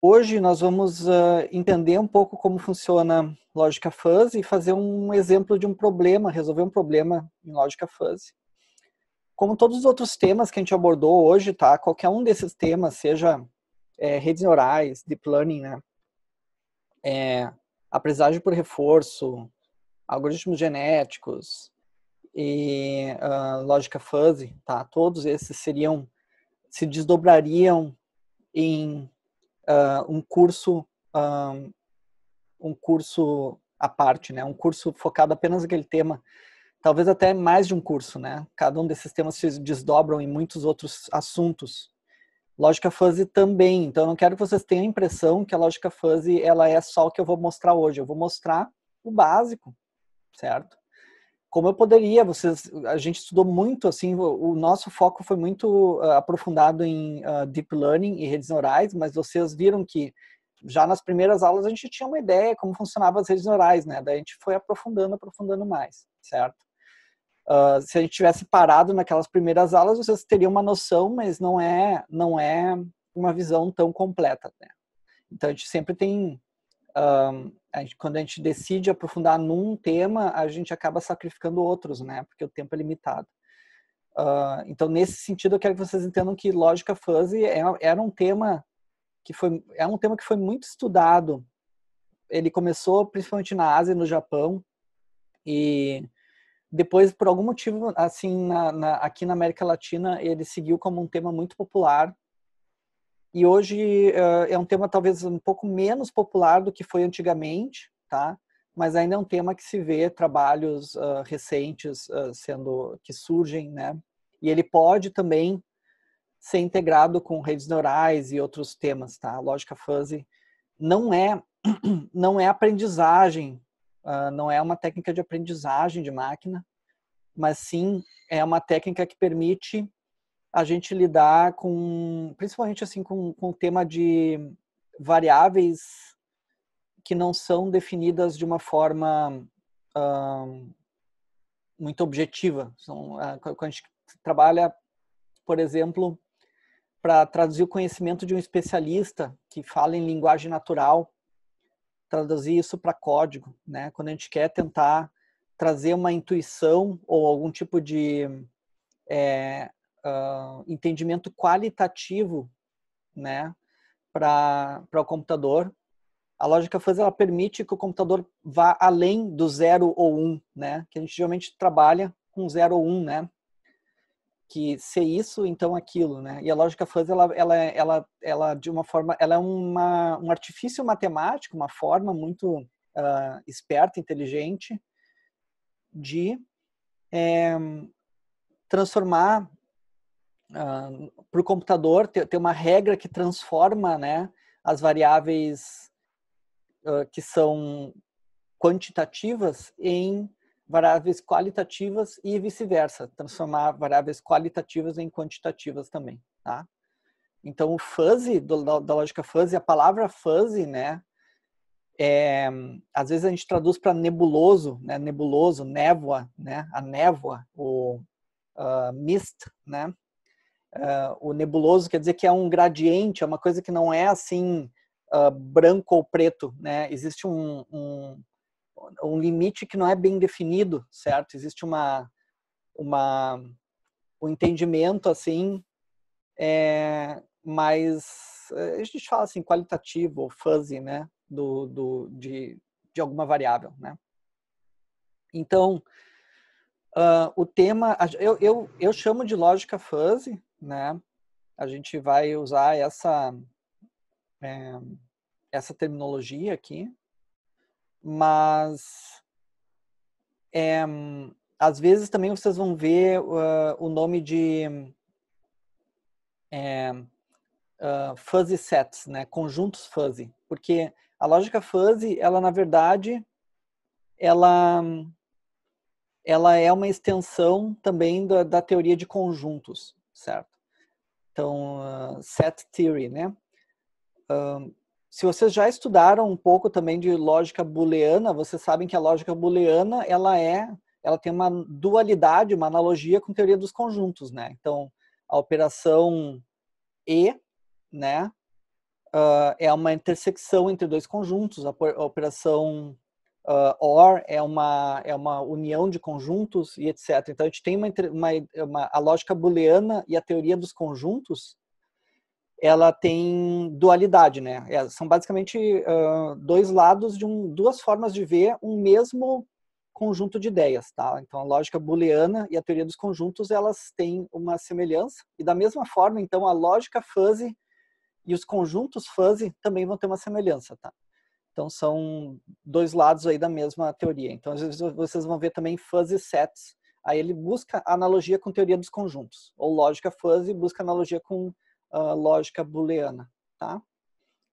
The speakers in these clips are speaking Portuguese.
Hoje nós vamos uh, entender um pouco como funciona lógica fuzzy e fazer um exemplo de um problema, resolver um problema em lógica fuzzy. Como todos os outros temas que a gente abordou hoje, tá? Qualquer um desses temas, seja é, redes neurais, deep learning, né? É, aprendizagem por reforço, algoritmos genéticos e uh, lógica fuzzy, tá? Todos esses seriam, se desdobrariam em uh, um curso um, ah, um curso à parte, né? Um curso focado apenas naquele tema. Talvez até mais de um curso, né? Cada um desses temas se desdobram em muitos outros assuntos. Lógica fuzzy também. Então, eu não quero que vocês tenham a impressão que a lógica fuzzy ela é só o que eu vou mostrar hoje. Eu vou mostrar o básico, certo? como eu poderia. Vocês, a gente estudou muito, assim, o, o nosso foco foi muito uh, aprofundado em uh, deep learning e redes neurais, mas vocês viram que já nas primeiras aulas a gente tinha uma ideia como funcionavam as redes neurais, né? Daí a gente foi aprofundando, aprofundando mais, certo? Uh, se a gente tivesse parado naquelas primeiras aulas, vocês teriam uma noção, mas não é, não é uma visão tão completa, né? Então a gente sempre tem um, a gente, quando a gente decide aprofundar num tema, a gente acaba sacrificando outros, né? Porque o tempo é limitado. Uh, então, nesse sentido, eu quero que vocês entendam que lógica fuzzy é, era um tema que foi é um tema que foi muito estudado. Ele começou principalmente na Ásia e no Japão e depois, por algum motivo, assim, na, na, aqui na América Latina, ele seguiu como um tema muito popular e hoje uh, é um tema talvez um pouco menos popular do que foi antigamente, tá? Mas ainda é um tema que se vê trabalhos uh, recentes uh, sendo que surgem, né? E ele pode também ser integrado com redes neurais e outros temas, tá? Lógica fuzzy não é não é aprendizagem, não é uma técnica de aprendizagem de máquina, mas sim é uma técnica que permite a gente lidar com, principalmente assim, com, com o tema de variáveis que não são definidas de uma forma uh, muito objetiva. São, uh, quando a gente trabalha, por exemplo, para traduzir o conhecimento de um especialista que fala em linguagem natural, traduzir isso para código, né? Quando a gente quer tentar trazer uma intuição ou algum tipo de é, uh, entendimento qualitativo né, para o computador. A lógica fuzzy ela permite que o computador vá além do zero ou um, né? Que a gente geralmente trabalha com zero ou um, né? Que se isso, então aquilo, né? E a lógica fuzzy ela, ela, ela, ela de uma forma, ela é uma, um artifício matemático, uma forma muito uh, esperta, inteligente de é, transformar ah, para o computador ter, ter, uma regra que transforma né, as variáveis uh, que são quantitativas em variáveis qualitativas e vice-versa, transformar variáveis qualitativas em quantitativas também, tá? Então o fuzzy do, da, da, lógica fuzzy, a palavra fuzzy, né, é, às vezes a gente traduz para nebuloso, né, nebuloso, névoa, né, a névoa, o uh, mist, né, Uh, o nebuloso quer dizer que é um gradiente, é uma coisa que não é assim uh, branco ou preto, né? Existe um, um, um, limite que não é bem definido, certo? Existe uma uma um entendimento assim, é, mas eh, a gente fala assim qualitativo ou fuzzy, né? Do, do de de alguma variável, né? Então uh, o tema eu, eu, eu chamo de lógica fuzzy né? A gente vai usar essa é, essa terminologia aqui, mas é, às vezes também vocês vão ver uh, o nome de é, uh, fuzzy sets, né? Conjuntos fuzzy, porque a lógica fuzzy, ela na verdade, ela ela é uma extensão também da, da teoria de conjuntos certo? Então, uh, set theory, né? se vocês já estudaram um pouco também de lógica booleana, vocês sabem que a lógica booleana, ela é, ela tem uma dualidade, uma analogia com a teoria dos conjuntos, né? Então, a operação E, né, uh, é uma intersecção entre dois conjuntos, a operação uh, or é uma, é uma união de conjuntos e etc. Então a gente tem uma, uma, uma, a lógica booleana e a teoria dos conjuntos, ela tem dualidade, né? É, são basicamente uh, dois lados de um, duas formas de ver um mesmo conjunto de ideias, tá? Então a lógica booleana e a teoria dos conjuntos elas têm uma semelhança e da mesma forma, então a lógica fuzzy e os conjuntos fuzzy também vão ter uma semelhança, tá? Então são dois lados aí da mesma teoria. Então às vezes vocês vão ver também fuzzy sets. Aí ele busca analogia com teoria dos conjuntos, ou lógica fuzzy busca analogia com uh, lógica booleana, tá?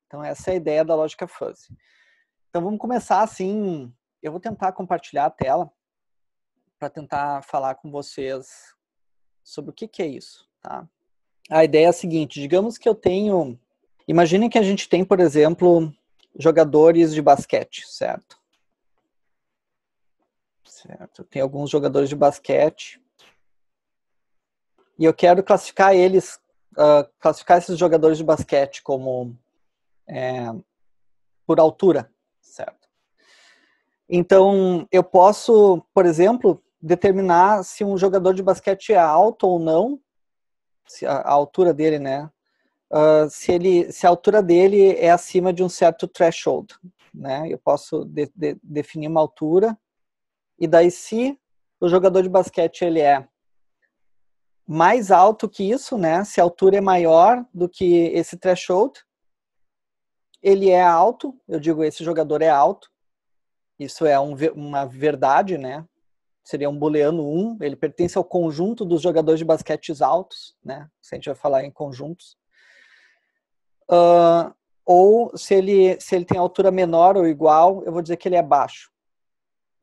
Então essa é a ideia da lógica fuzzy. Então vamos começar assim, eu vou tentar compartilhar a tela para tentar falar com vocês sobre o que, que é isso, tá? A ideia é a seguinte, digamos que eu tenho, imaginem que a gente tem, por exemplo, jogadores de basquete, certo? Certo. Tem alguns jogadores de basquete. E eu quero classificar eles, uh, classificar esses jogadores de basquete como é, por altura, certo? Então, eu posso, por exemplo, determinar se um jogador de basquete é alto ou não, a altura dele, né? uh, se, ele, se a altura dele é acima de um certo threshold. Né? Eu posso de, de, definir uma altura e daí se o jogador de basquete ele é mais alto que isso, né? Se a altura é maior do que esse threshold, ele é alto. Eu digo esse jogador é alto. Isso é um, uma verdade, né? Seria um booleano 1, ele pertence ao conjunto dos jogadores de basquete altos, né? Se a gente vai falar em conjuntos. Uh, ou se ele, se ele tem altura menor ou igual, eu vou dizer que ele é baixo,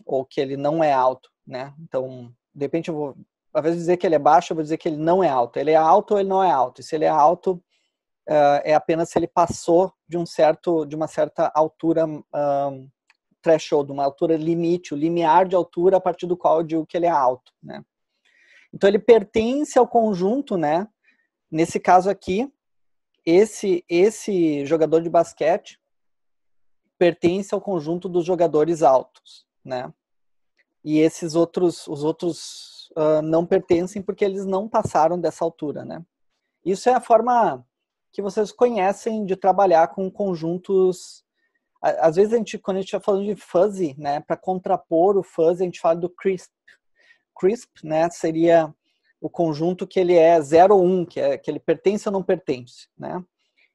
ou que ele não é alto, né? Então, de repente eu vou, ao invés de dizer que ele é baixo, eu vou dizer que ele não é alto. Ele é alto ou ele não é alto? E se ele é alto, uh, é apenas se ele passou de um certo, de uma certa altura um, threshold, uma altura limite, o limiar de altura a partir do qual eu digo que ele é alto, né? Então ele pertence ao conjunto, né? Nesse caso aqui, esse esse jogador de basquete pertence ao conjunto dos jogadores altos, né? E esses outros os outros uh, não pertencem porque eles não passaram dessa altura, né? Isso é a forma que vocês conhecem de trabalhar com conjuntos. Às vezes a gente, quando a gente está falando de fuzzy, né, para contrapor o fuzzy, a gente fala do crisp. Crisp, né, seria o conjunto que ele é 0 ou 1, um, que, é, que ele pertence ou não pertence, né?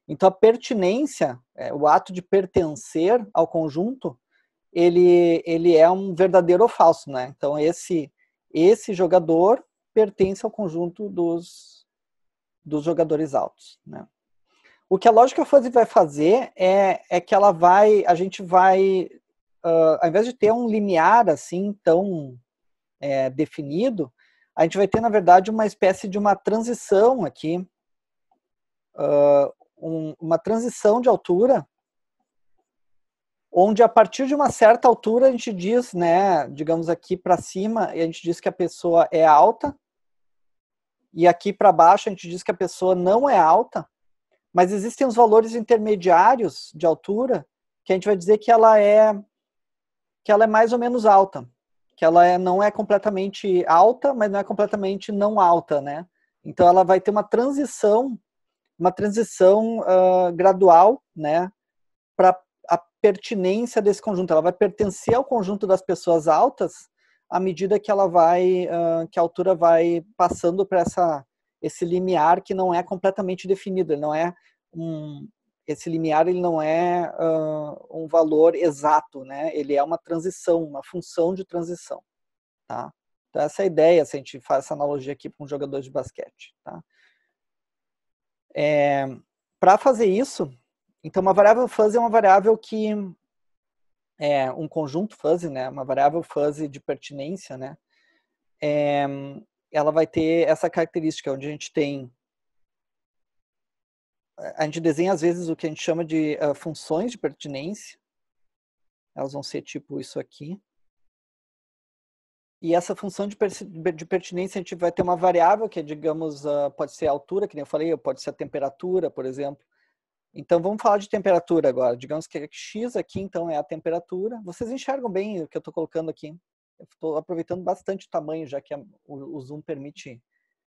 Então a pertinência, é, o ato de pertencer ao conjunto, ele, ele é um verdadeiro ou falso, né? Então esse esse jogador pertence ao conjunto dos, dos jogadores altos, né? O que a lógica fuzzy vai fazer é, é que ela vai, a gente vai, uh, ao invés de ter um limiar assim tão é, definido, a gente vai ter, na verdade, uma espécie de uma transição aqui, uh, um, uma transição de altura, onde a partir de uma certa altura a gente diz, né, digamos aqui para cima, a gente diz que a pessoa é alta, e aqui para baixo a gente diz que a pessoa não é alta, mas existem os valores intermediários de altura que a gente vai dizer que ela é que ela é mais ou menos alta que ela é, não é completamente alta, mas não é completamente não alta, né? Então ela vai ter uma transição, uma transição uh, gradual, né, para a pertinência desse conjunto. Ela vai pertencer ao conjunto das pessoas altas à medida que ela vai, uh, que a altura vai passando para essa esse limiar que não é completamente definido, não é um, esse limiar ele não é uh, um valor exato, né? Ele é uma transição, uma função de transição, tá? Então essa é a ideia, se a gente faz essa analogia aqui com jogador de basquete, tá? É, Para fazer isso, então uma variável fuzzy é uma variável que é um conjunto fuzzy, né? Uma variável fuzzy de pertinência, né? É, ela vai ter essa característica onde a gente tem a gente desenha às vezes o que a gente chama de uh, funções de pertinência. Elas vão ser tipo isso aqui. E essa função de, per de pertinência, a gente vai ter uma variável que é, digamos, uh, pode ser a altura, que nem eu falei, pode ser a temperatura, por exemplo. Então, vamos falar de temperatura agora. Digamos que x aqui, então, é a temperatura. Vocês enxergam bem o que eu estou colocando aqui. estou aproveitando bastante o tamanho, já que a, o, o zoom permite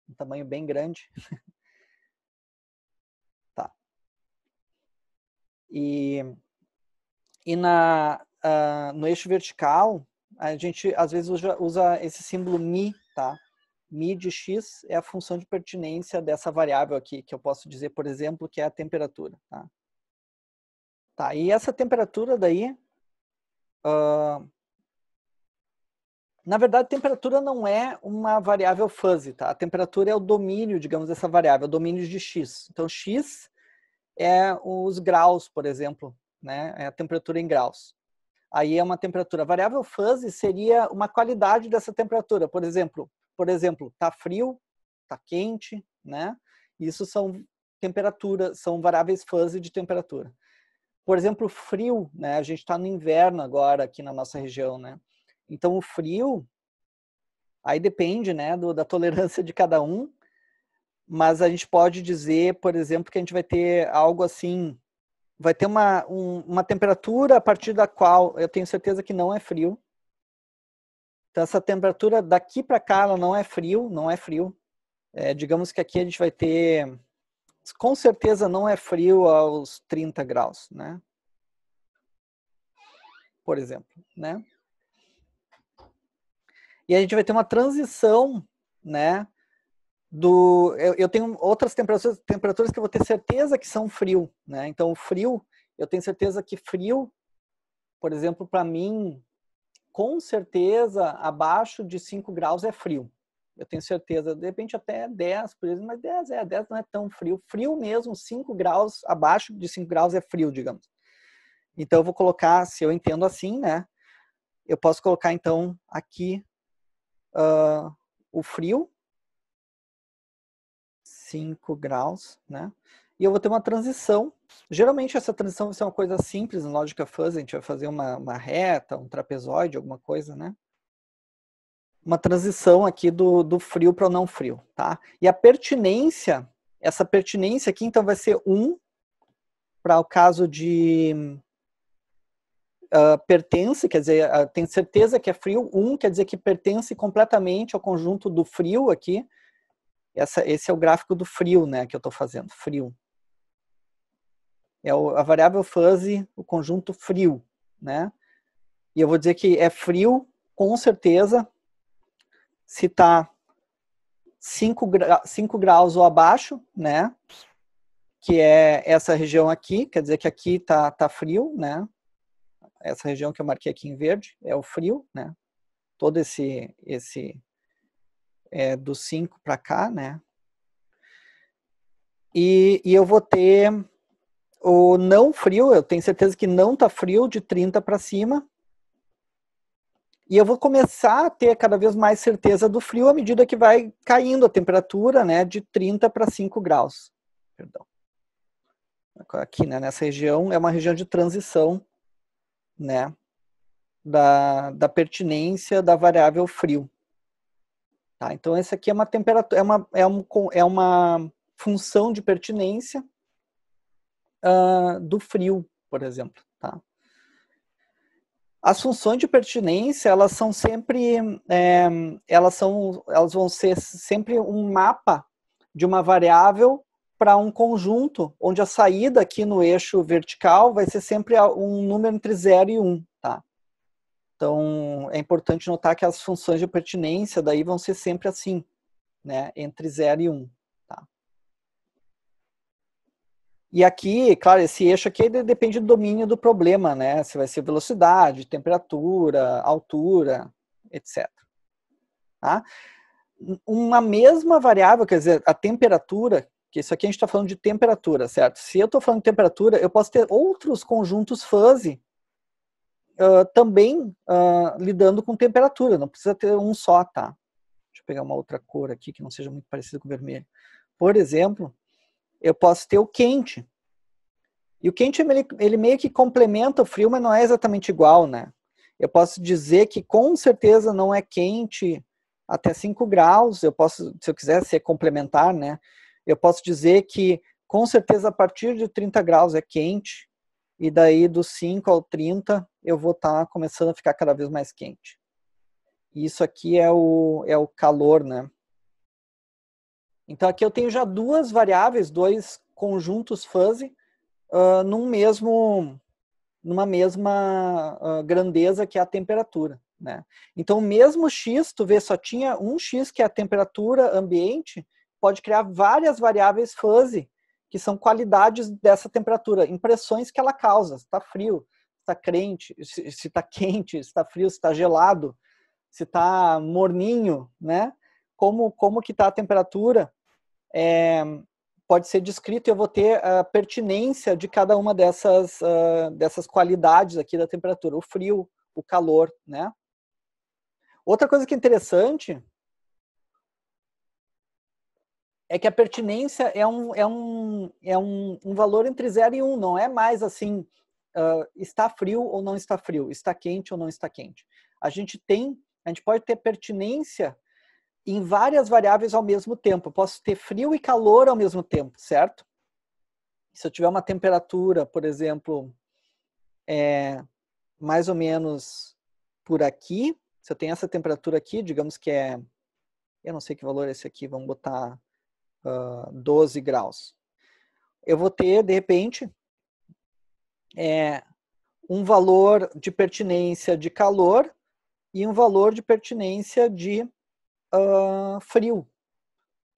um tamanho bem grande. E, e na, uh, no eixo vertical, a gente às vezes usa, usa esse símbolo mi, tá? Mi de x é a função de pertinência dessa variável aqui, que eu posso dizer, por exemplo, que é a temperatura, tá? Tá, e essa temperatura daí, uh, na verdade, temperatura não é uma variável fuzzy, tá? A temperatura é o domínio, digamos, dessa variável, é o domínio de x. Então, x é os graus, por exemplo, né? É a temperatura em graus. Aí é uma temperatura. variável fuzzy seria uma qualidade dessa temperatura. Por exemplo, por exemplo, tá frio, tá quente, né? Isso são temperaturas, são variáveis fuzzy de temperatura. Por exemplo, frio, né? A gente está no inverno agora aqui na nossa região, né? Então o frio, aí depende, né, do, da tolerância de cada um mas a gente pode dizer, por exemplo, que a gente vai ter algo assim, vai ter uma, um, uma temperatura a partir da qual eu tenho certeza que não é frio. Então, essa temperatura daqui para cá ela não é frio, não é frio. É, digamos que aqui a gente vai ter, com certeza não é frio aos 30 graus, né? Por exemplo, né? E a gente vai ter uma transição, né? do eu, eu tenho outras temperaturas, temperaturas que eu vou ter certeza que são frio, né? Então o frio, eu tenho certeza que frio, por exemplo, para mim, com certeza abaixo de 5 graus é frio. Eu tenho certeza, de repente até 10, por exemplo, mas 10 é, 10 não é tão frio. Frio mesmo, 5 graus, abaixo de 5 graus é frio, digamos. Então eu vou colocar, se eu entendo assim, né? Eu posso colocar então aqui uh, o frio 5 graus, né? E eu vou ter uma transição. Geralmente essa transição vai ser uma coisa simples, lógica fuzzy, a gente vai fazer uma, uma reta, um trapezoide, alguma coisa, né? Uma transição aqui do, do frio para o não frio, tá? E a pertinência, essa pertinência aqui, então, vai ser 1 para o caso de Uh, pertence, quer dizer, uh, ah, tem certeza que é frio. Um quer dizer que pertence completamente ao conjunto do frio aqui, essa, esse é o gráfico do frio, né, que eu estou fazendo, frio. É o, a variável fuzzy, o conjunto frio, né? E eu vou dizer que é frio, com certeza, se está 5 gra, graus ou abaixo, né? Que é essa região aqui, quer dizer que aqui tá, tá frio, né? Essa região que eu marquei aqui em verde é o frio, né? Todo esse, esse é, dos 5 para cá, né? E, e eu vou ter o não frio, eu tenho certeza que não tá frio, de 30 para cima. E eu vou começar a ter cada vez mais certeza do frio à medida que vai caindo a temperatura, né, de 30 para 5 graus. Perdão. Aqui, né, nessa região, é uma região de transição, né, da, da pertinência da variável frio. Tá? Então, essa aqui é uma temperatura, é uma, é um, é uma função de pertinência uh, do frio, por exemplo. Tá? As funções de pertinência, elas são sempre, é, elas, são, elas vão ser sempre um mapa de uma variável para um conjunto, onde a saída aqui no eixo vertical vai ser sempre um número entre 0 e 1. Um. Então, é importante notar que as funções de pertinência daí vão ser sempre assim, né? Entre 0 e 1. Um, tá? E aqui, claro, esse eixo aqui depende do domínio do problema, né? Se vai ser velocidade, temperatura, altura, etc. Tá? Uma mesma variável, quer dizer, a temperatura, que isso aqui a gente está falando de temperatura, certo? Se eu estou falando de temperatura, eu posso ter outros conjuntos fuzzy uh, também uh, lidando com temperatura, não precisa ter um só, tá? Deixa eu pegar uma outra cor aqui que não seja muito parecida com vermelho. Por exemplo, eu posso ter o quente. E o quente, ele, ele meio que complementa o frio, mas não é exatamente igual, né? Eu posso dizer que com certeza não é quente até 5 graus, eu posso, se eu quiser ser complementar, né? Eu posso dizer que com certeza a partir de 30 graus é quente, e daí dos 5 ao 30 eu vou estar tá começando a ficar cada vez mais quente. isso aqui é o, é o calor, né? Então aqui eu tenho já duas variáveis, dois conjuntos fuzzy, uh, num mesmo, numa mesma uh, grandeza que é a temperatura. Né? Então, mesmo x, tu vê, só tinha um x que é a temperatura ambiente, pode criar várias variáveis fuzzy que são qualidades dessa temperatura, impressões que ela causa. Se está frio, se está crente, se está quente, se está frio, se está gelado, se está morninho, né? Como como que está a temperatura? É, pode ser descrito e eu vou ter a pertinência de cada uma dessas uh, dessas qualidades aqui da temperatura, o frio, o calor, né? Outra coisa que é interessante é que a pertinência é um, é um, é um, um valor entre 0 e 1, um, não é mais assim, uh, está frio ou não está frio, está quente ou não está quente. A gente tem, a gente pode ter pertinência em várias variáveis ao mesmo tempo. Eu posso ter frio e calor ao mesmo tempo, certo? Se eu tiver uma temperatura, por exemplo, é, mais ou menos por aqui, se eu tenho essa temperatura aqui, digamos que é, eu não sei que valor é esse aqui, vamos botar uh, 12 graus. Eu vou ter, de repente, é, um valor de pertinência de calor e um valor de pertinência de uh, frio.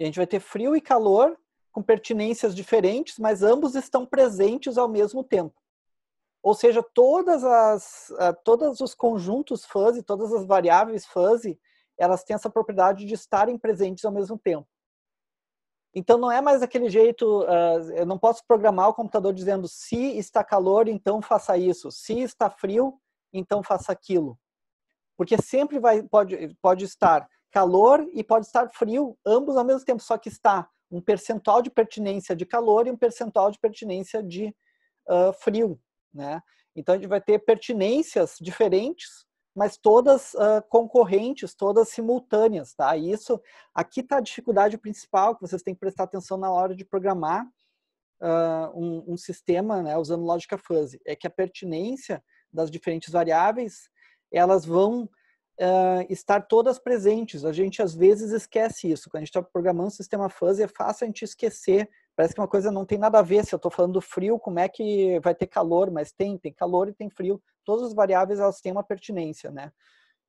a gente vai ter frio e calor com pertinências diferentes, mas ambos estão presentes ao mesmo tempo. Ou seja, todas as, uh, todos os conjuntos fuzzy, todas as variáveis fuzzy, elas têm essa propriedade de estarem presentes ao mesmo tempo. Então não é mais aquele jeito, uh, eu não posso programar o computador dizendo se está calor, então faça isso, se está frio, então faça aquilo. Porque sempre vai, pode, pode estar calor e pode estar frio, ambos ao mesmo tempo, só que está um percentual de pertinência de calor e um percentual de pertinência de uh, frio. Né? Então a gente vai ter pertinências diferentes mas todas uh, concorrentes, todas simultâneas, tá? isso, aqui está a dificuldade principal que vocês têm que prestar atenção na hora de programar uh, um, um, sistema, né, usando lógica fuzzy, é que a pertinência das diferentes variáveis, elas vão Uh, estar todas presentes. A gente às vezes esquece isso. Quando a gente está programando um sistema fuzzy, é fácil a gente esquecer. Parece que uma coisa não tem nada a ver. Se eu estou falando frio, como é que vai ter calor? Mas tem, tem calor e tem frio todas as variáveis elas têm uma pertinência, né?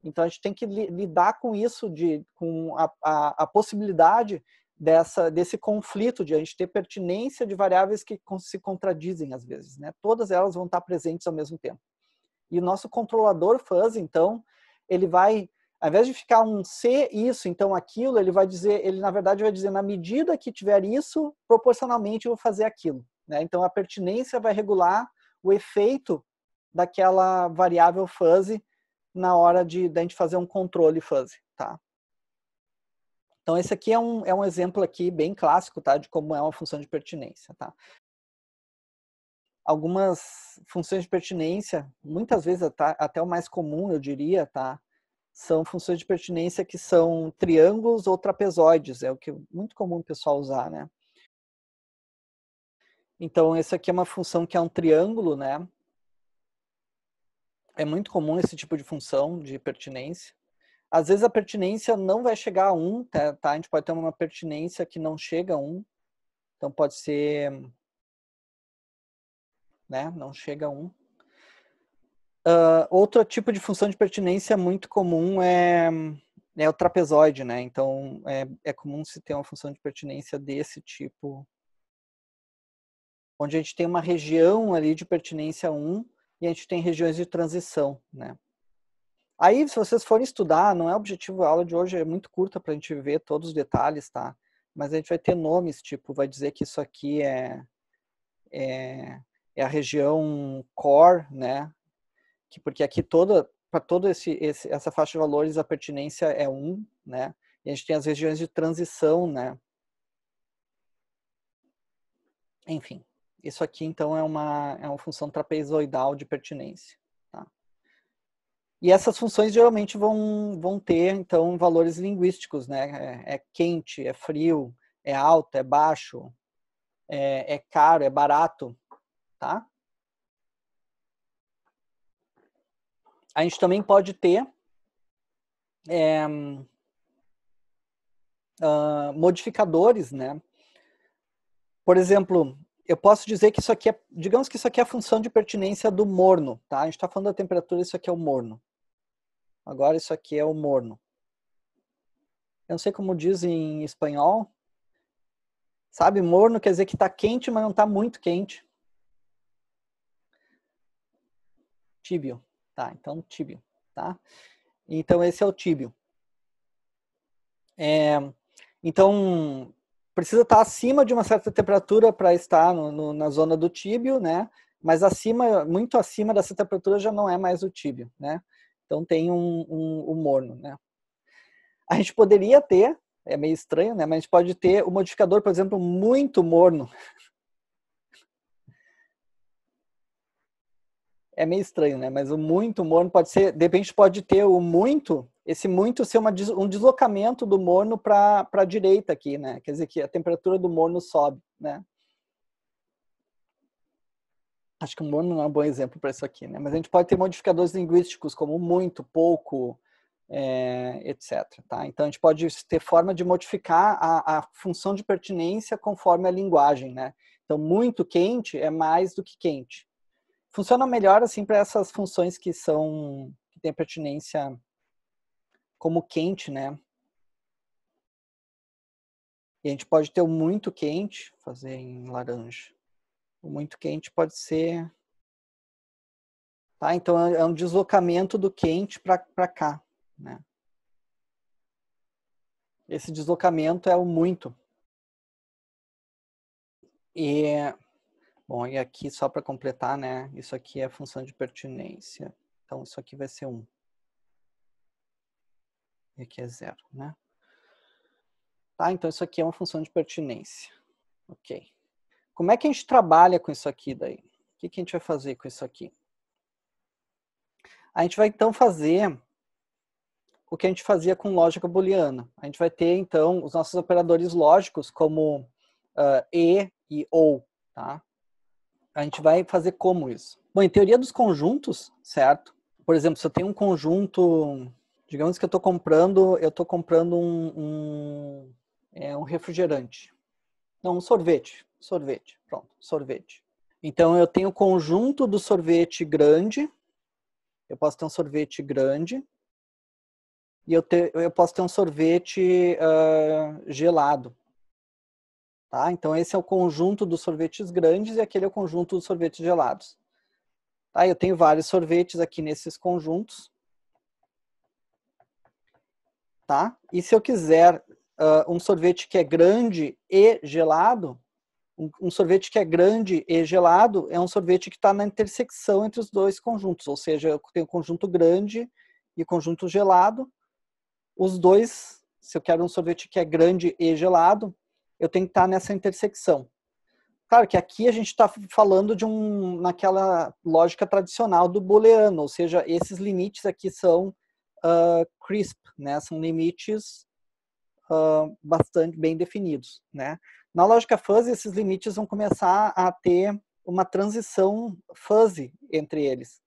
Então a gente tem que lidar com isso, de, com a, a, a possibilidade dessa, desse conflito de a gente ter pertinência de variáveis que se contradizem às vezes, né? Todas elas vão estar presentes ao mesmo tempo. E o nosso controlador faz então, ele vai, ao invés de ficar um C isso, então aquilo, ele vai dizer, ele na verdade vai dizer, na medida que tiver isso, proporcionalmente eu vou fazer aquilo. Né? Então a pertinência vai regular o efeito daquela variável fuzzy na hora de a gente fazer um controle fuzzy, tá? Então esse aqui é um, é um exemplo aqui bem clássico, tá, de como é uma função de pertinência, tá? Algumas funções de pertinência, muitas vezes tá, até o mais comum, eu diria, tá, são funções de pertinência que são triângulos ou trapezoides, é o que é muito comum o pessoal usar, né? Então, essa aqui é uma função que é um triângulo, né? é muito comum esse tipo de função de pertinência. Às vezes a pertinência não vai chegar a 1, tá, tá? A gente pode ter uma pertinência que não chega a 1. Então pode ser. Né? Não chega a 1. Uh, ah, outro tipo de função de pertinência muito comum é, é o trapezoide, né? Então é, é comum se ter uma função de pertinência desse tipo, onde a gente tem uma região ali de pertinência 1 e a gente tem regiões de transição, né? Aí, se vocês forem estudar, não é objetivo, a aula de hoje é muito curta para a gente ver todos os detalhes, tá? Mas a gente vai ter nomes, tipo, vai dizer que isso aqui é, é, é a região core, né? Que, porque aqui toda, para toda esse, esse, essa faixa de valores, a pertinência é 1, né? E a gente tem as regiões de transição, né? Enfim, isso aqui, então, é uma, é uma função trapezoidal de pertinência. Tá? E essas funções geralmente vão, vão ter, então, valores linguísticos, né? É, é quente, é frio, é alto, é baixo, é, é caro, é barato, tá? A gente também pode ter é, uh, modificadores, né? Por exemplo, eu posso dizer que isso aqui é, digamos que isso aqui é a função de pertinência do morno, tá? A gente está falando da temperatura, isso aqui é o morno. Agora isso aqui é o morno. Eu não sei como diz em espanhol. Sabe, morno quer dizer que está quente, mas não está muito quente. Tíbio, tá? Então tíbio, tá? Então esse é o tíbio. É, então precisa estar acima de uma certa temperatura para estar no, no, na zona do tíbio, né? Mas acima, muito acima dessa temperatura já não é mais o tíbio, né? Então tem um, um, um, morno, né? A gente poderia ter, é meio estranho, né? Mas a gente pode ter o um modificador, por exemplo, muito morno, é meio estranho, né? Mas o muito morno pode ser, de repente pode ter o muito, esse muito ser uma, um deslocamento do morno para a direita aqui, né? Quer dizer que a temperatura do morno sobe, né? Acho que o morno não é um bom exemplo para isso aqui, né? Mas a gente pode ter modificadores linguísticos como muito, pouco, é, etc. Tá? Então a gente pode ter forma de modificar a, a função de pertinência conforme a linguagem, né? Então muito quente é mais do que quente Funciona melhor assim para essas funções que são que têm pertinência como quente, né? E a gente pode ter o muito quente, fazer em laranja. O muito quente pode ser Tá? Então, é, é um deslocamento do quente para cá. Né? Esse deslocamento é o muito. E Bom, e aqui só para completar, né? Isso aqui é função de pertinência. Então, isso aqui vai ser 1. Um. E aqui é 0, né? Tá, então isso aqui é uma função de pertinência. Ok. Como é que a gente trabalha com isso aqui daí? O que, que a gente vai fazer com isso aqui? A gente vai então fazer o que a gente fazia com lógica booleana. A gente vai ter então os nossos operadores lógicos como uh, e e ou, tá? a gente vai fazer como isso? Bom, em teoria dos conjuntos, certo? Por exemplo, se eu tenho um conjunto, digamos que eu estou comprando, eu estou comprando um, um, é, um refrigerante. Não, um sorvete. Sorvete, pronto, sorvete. Então, eu tenho o conjunto do sorvete grande, eu posso ter um sorvete grande, e eu, ter eu posso ter um sorvete uh, gelado. Tá? Então, esse é o conjunto dos sorvetes grandes e aquele é o conjunto dos sorvetes gelados. Tá? Eu tenho vários sorvetes aqui nesses conjuntos. Tá? E se eu quiser uh, um sorvete que é grande e gelado, um, sorvete que é grande e gelado é um sorvete que está na intersecção entre os dois conjuntos, ou seja, eu tenho conjunto grande e conjunto gelado. Os dois, se eu quero um sorvete que é grande e gelado, eu tenho que estar tá nessa intersecção. Claro que aqui a gente está falando de um naquela lógica tradicional do booleano, ou seja, esses limites aqui são uh, crisp, né? São limites uh, bastante bem definidos, né? Na lógica fuzzy, esses limites vão começar a ter uma transição fuzzy entre eles.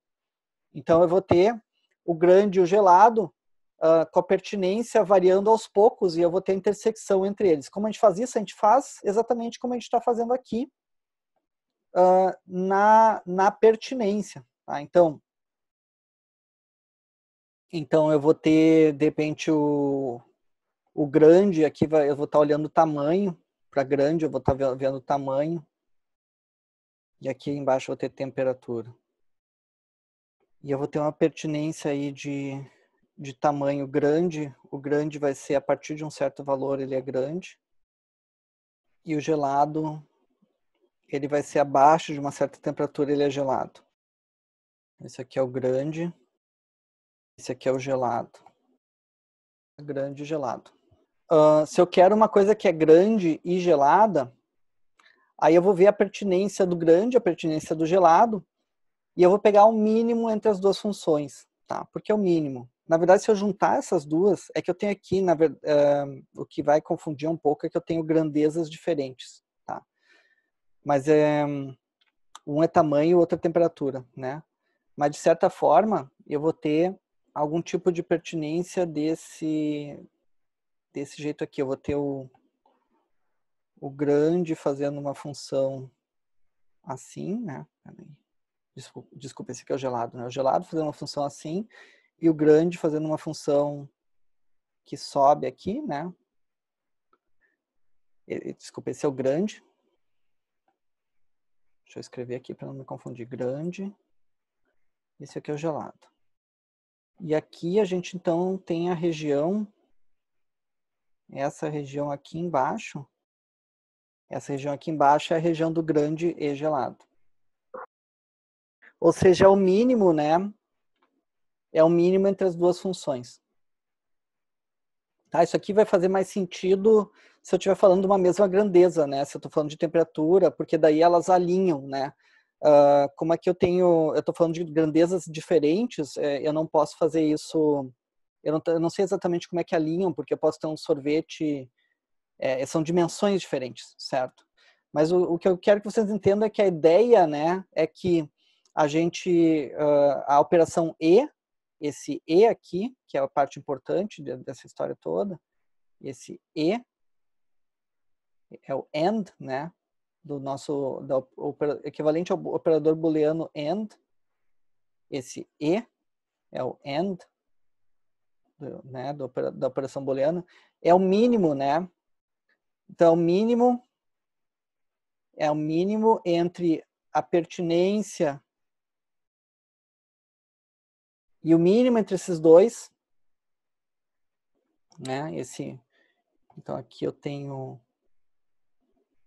Então eu vou ter o grande e o gelado uh, com a pertinência variando aos poucos e eu vou ter intersecção entre eles. Como a gente faz isso? A gente faz exatamente como a gente está fazendo aqui uh, na, na pertinência. Tá? Então, então, eu vou ter, de repente, o, o grande aqui, vai, eu vou estar tá olhando o tamanho. Para grande, eu vou estar tá vendo o tamanho. E aqui embaixo eu vou ter temperatura. E eu vou ter uma pertinência aí de de tamanho grande, o grande vai ser a partir de um certo valor, ele é grande. E o gelado, ele vai ser abaixo de uma certa temperatura, ele é gelado. Esse aqui é o grande, esse aqui é o gelado. Grande e gelado. Uh, se eu quero uma coisa que é grande e gelada, aí eu vou ver a pertinência do grande, a pertinência do gelado, e eu vou pegar o mínimo entre as duas funções, tá? Porque é o mínimo. Na verdade, se eu juntar essas duas, é que eu tenho aqui, na verdade, uh, o que vai confundir um pouco é que eu tenho grandezas diferentes, tá? Mas é, um é tamanho, outro é temperatura, né? Mas, de certa forma, eu vou ter algum tipo de pertinência desse, desse jeito aqui. Eu vou ter o, o grande fazendo uma função assim, né? Desculpa, desculpa esse aqui é o gelado, né? O gelado fazendo uma função assim e o grande fazendo uma função que sobe aqui, né? Desculpa, esse é o grande. Deixa eu escrever aqui para não me confundir. Grande. Esse aqui é o gelado. E aqui a gente então tem a região, essa região aqui embaixo. Essa região aqui embaixo é a região do grande e gelado. Ou seja, é o mínimo, né? é o mínimo entre as duas funções. Tá? Isso aqui vai fazer mais sentido se eu estiver falando de uma mesma grandeza, né? Se eu estou falando de temperatura, porque daí elas alinham, né? Uh, como é que eu tenho... Eu estou falando de grandezas diferentes, é, eu não posso fazer isso... Eu não, eu não, sei exatamente como é que alinham, porque eu posso ter um sorvete... É, são dimensões diferentes, certo? Mas o, o, que eu quero que vocês entendam é que a ideia, né? É que a gente... Uh, a operação E esse E aqui, que é a parte importante dessa história toda, esse E é o AND, né? Do nosso do, equivalente ao operador booleano AND. Esse E é o AND, do, né? Do, da operação booleana. É o mínimo, né? Então, o mínimo é o mínimo entre a pertinência e o mínimo entre esses dois, né? Esse, então aqui eu tenho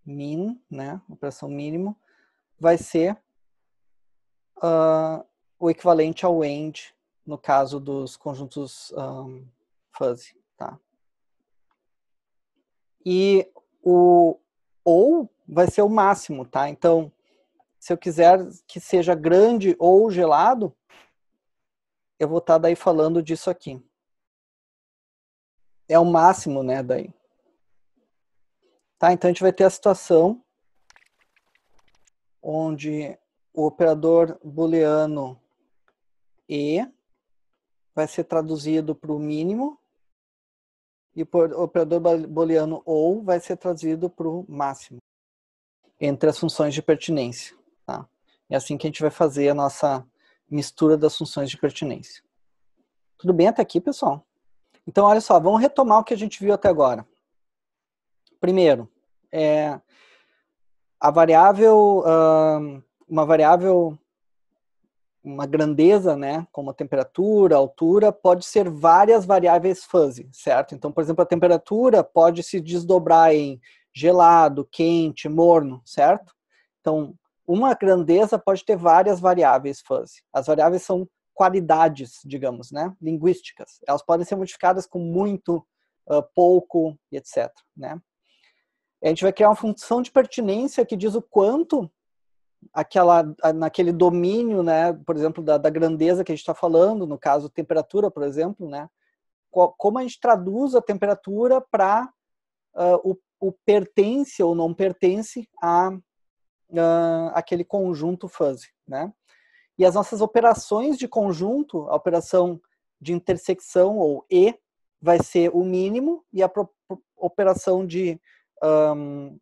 min, né? Operação mínimo vai ser uh, o equivalente ao end no caso dos conjuntos um, fuzzy, tá? E o ou vai ser o máximo, tá? Então, se eu quiser que seja grande ou gelado, eu vou estar tá daí falando disso aqui. É o máximo, né, daí. Tá, então a gente vai ter a situação onde o operador booleano e vai ser traduzido para o mínimo e o operador booleano ou vai ser traduzido para o máximo entre as funções de pertinência. Tá? É assim que a gente vai fazer a nossa mistura das funções de pertinência. Tudo bem até aqui, pessoal? Então, olha só, vamos retomar o que a gente viu até agora. Primeiro, é, a variável, uma variável, uma grandeza, né, como a temperatura, a altura, pode ser várias variáveis fuzzy, certo? Então, por exemplo, a temperatura pode se desdobrar em gelado, quente, morno, certo? Então, uma grandeza pode ter várias variáveis fuzzy. As variáveis são qualidades, digamos, né, linguísticas. Elas podem ser modificadas com muito, uh, pouco, etc. Né? A gente vai criar uma função de pertinência que diz o quanto aquela, naquele domínio, né, por exemplo, da, da grandeza que a gente está falando, no caso temperatura, por exemplo, né, qual, como a gente traduz a temperatura para uh, o, o pertence ou não pertence a uh, aquele conjunto fuzzy, né? E as nossas operações de conjunto, a operação de intersecção ou E, vai ser o mínimo e a operação de um,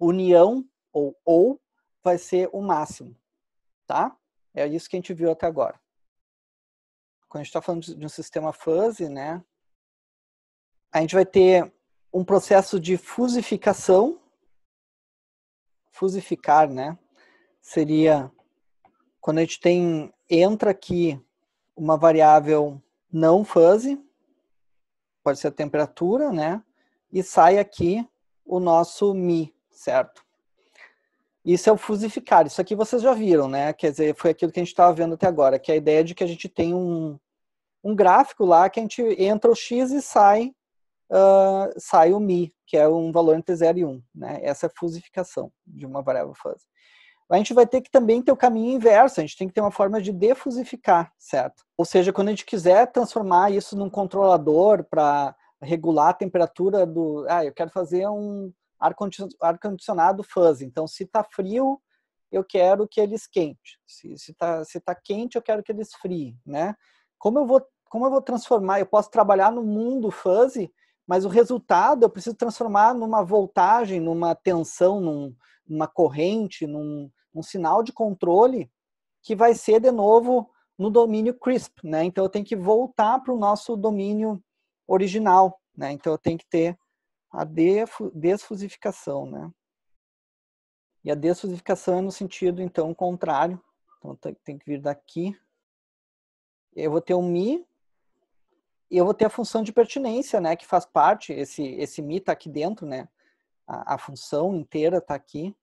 união ou ou vai ser o máximo, tá? É isso que a gente viu até agora. Quando a gente está falando de um sistema fuzzy, né? A gente vai ter um processo de fusificação fusificar, né? Seria quando a gente tem entra aqui uma variável não fuzzy, pode ser a temperatura, né? E sai aqui o nosso mi, certo? Isso é o fusificar. Isso aqui vocês já viram, né? Quer dizer, foi aquilo que a gente estava vendo até agora, que é a ideia de que a gente tem um, um gráfico lá que a gente entra o x e sai, uh, sai o mi, que é um valor entre 0 e 1, um, né? Essa é fusificação de uma variável fuzzy. A gente vai ter que também ter o caminho inverso, a gente tem que ter uma forma de defusificar, certo? Ou seja, quando a gente quiser transformar isso num controlador para regular a temperatura do... Ah, eu quero fazer um ar-condicionado fuzzy, então se está frio, eu quero que ele esquente. Se está se tá quente, eu quero que ele esfrie, né? Como eu, vou, como eu vou transformar? Eu posso trabalhar no mundo fuzzy mas o resultado eu preciso transformar numa voltagem, numa tensão, num, numa corrente, num, num sinal de controle que vai ser de novo no domínio CRISP, né? Então eu tenho que voltar para o nosso domínio original, né? Então eu tenho que ter a desfusificação, né? E a desfusificação é no sentido então contrário, então tem que vir daqui. Eu vou ter um mi e eu vou ter a função de pertinência, né? Que faz parte, esse, esse mi está aqui dentro, né? A, a função inteira está aqui.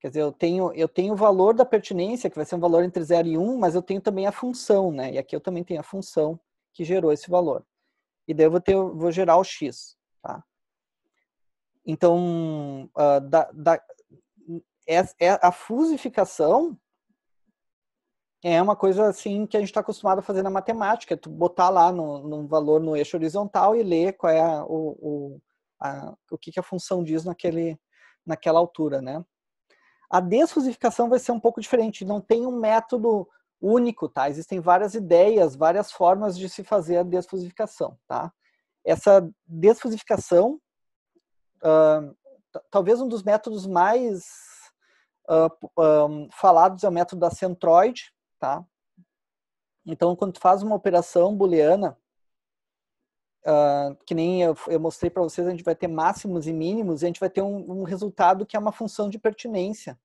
Quer dizer, eu tenho, eu tenho o valor da pertinência, que vai ser um valor entre 0 e 1, um, mas eu tenho também a função, né? E aqui eu também tenho a função que gerou esse valor. E daí eu vou, ter, vou gerar o x, tá? Então, uh, da, da, é, é a fusificação é uma coisa assim que a gente está acostumado a fazer na matemática, é tu botar lá no, no valor no eixo horizontal e ler qual é a, o, o, a, o que, que a função diz naquele, naquela altura, né? A desfusificação vai ser um pouco diferente, não tem um método único, tá? Existem várias ideias, várias formas de se fazer a desfusificação, tá? Essa desfusificação, uh, talvez um dos métodos mais uh, ah, um, falados é o método da centroide, tá? Então, quando tu faz uma operação booleana, uh, que nem eu, eu mostrei para vocês, a gente vai ter máximos e mínimos, e a gente vai ter um, um resultado que é uma função de pertinência.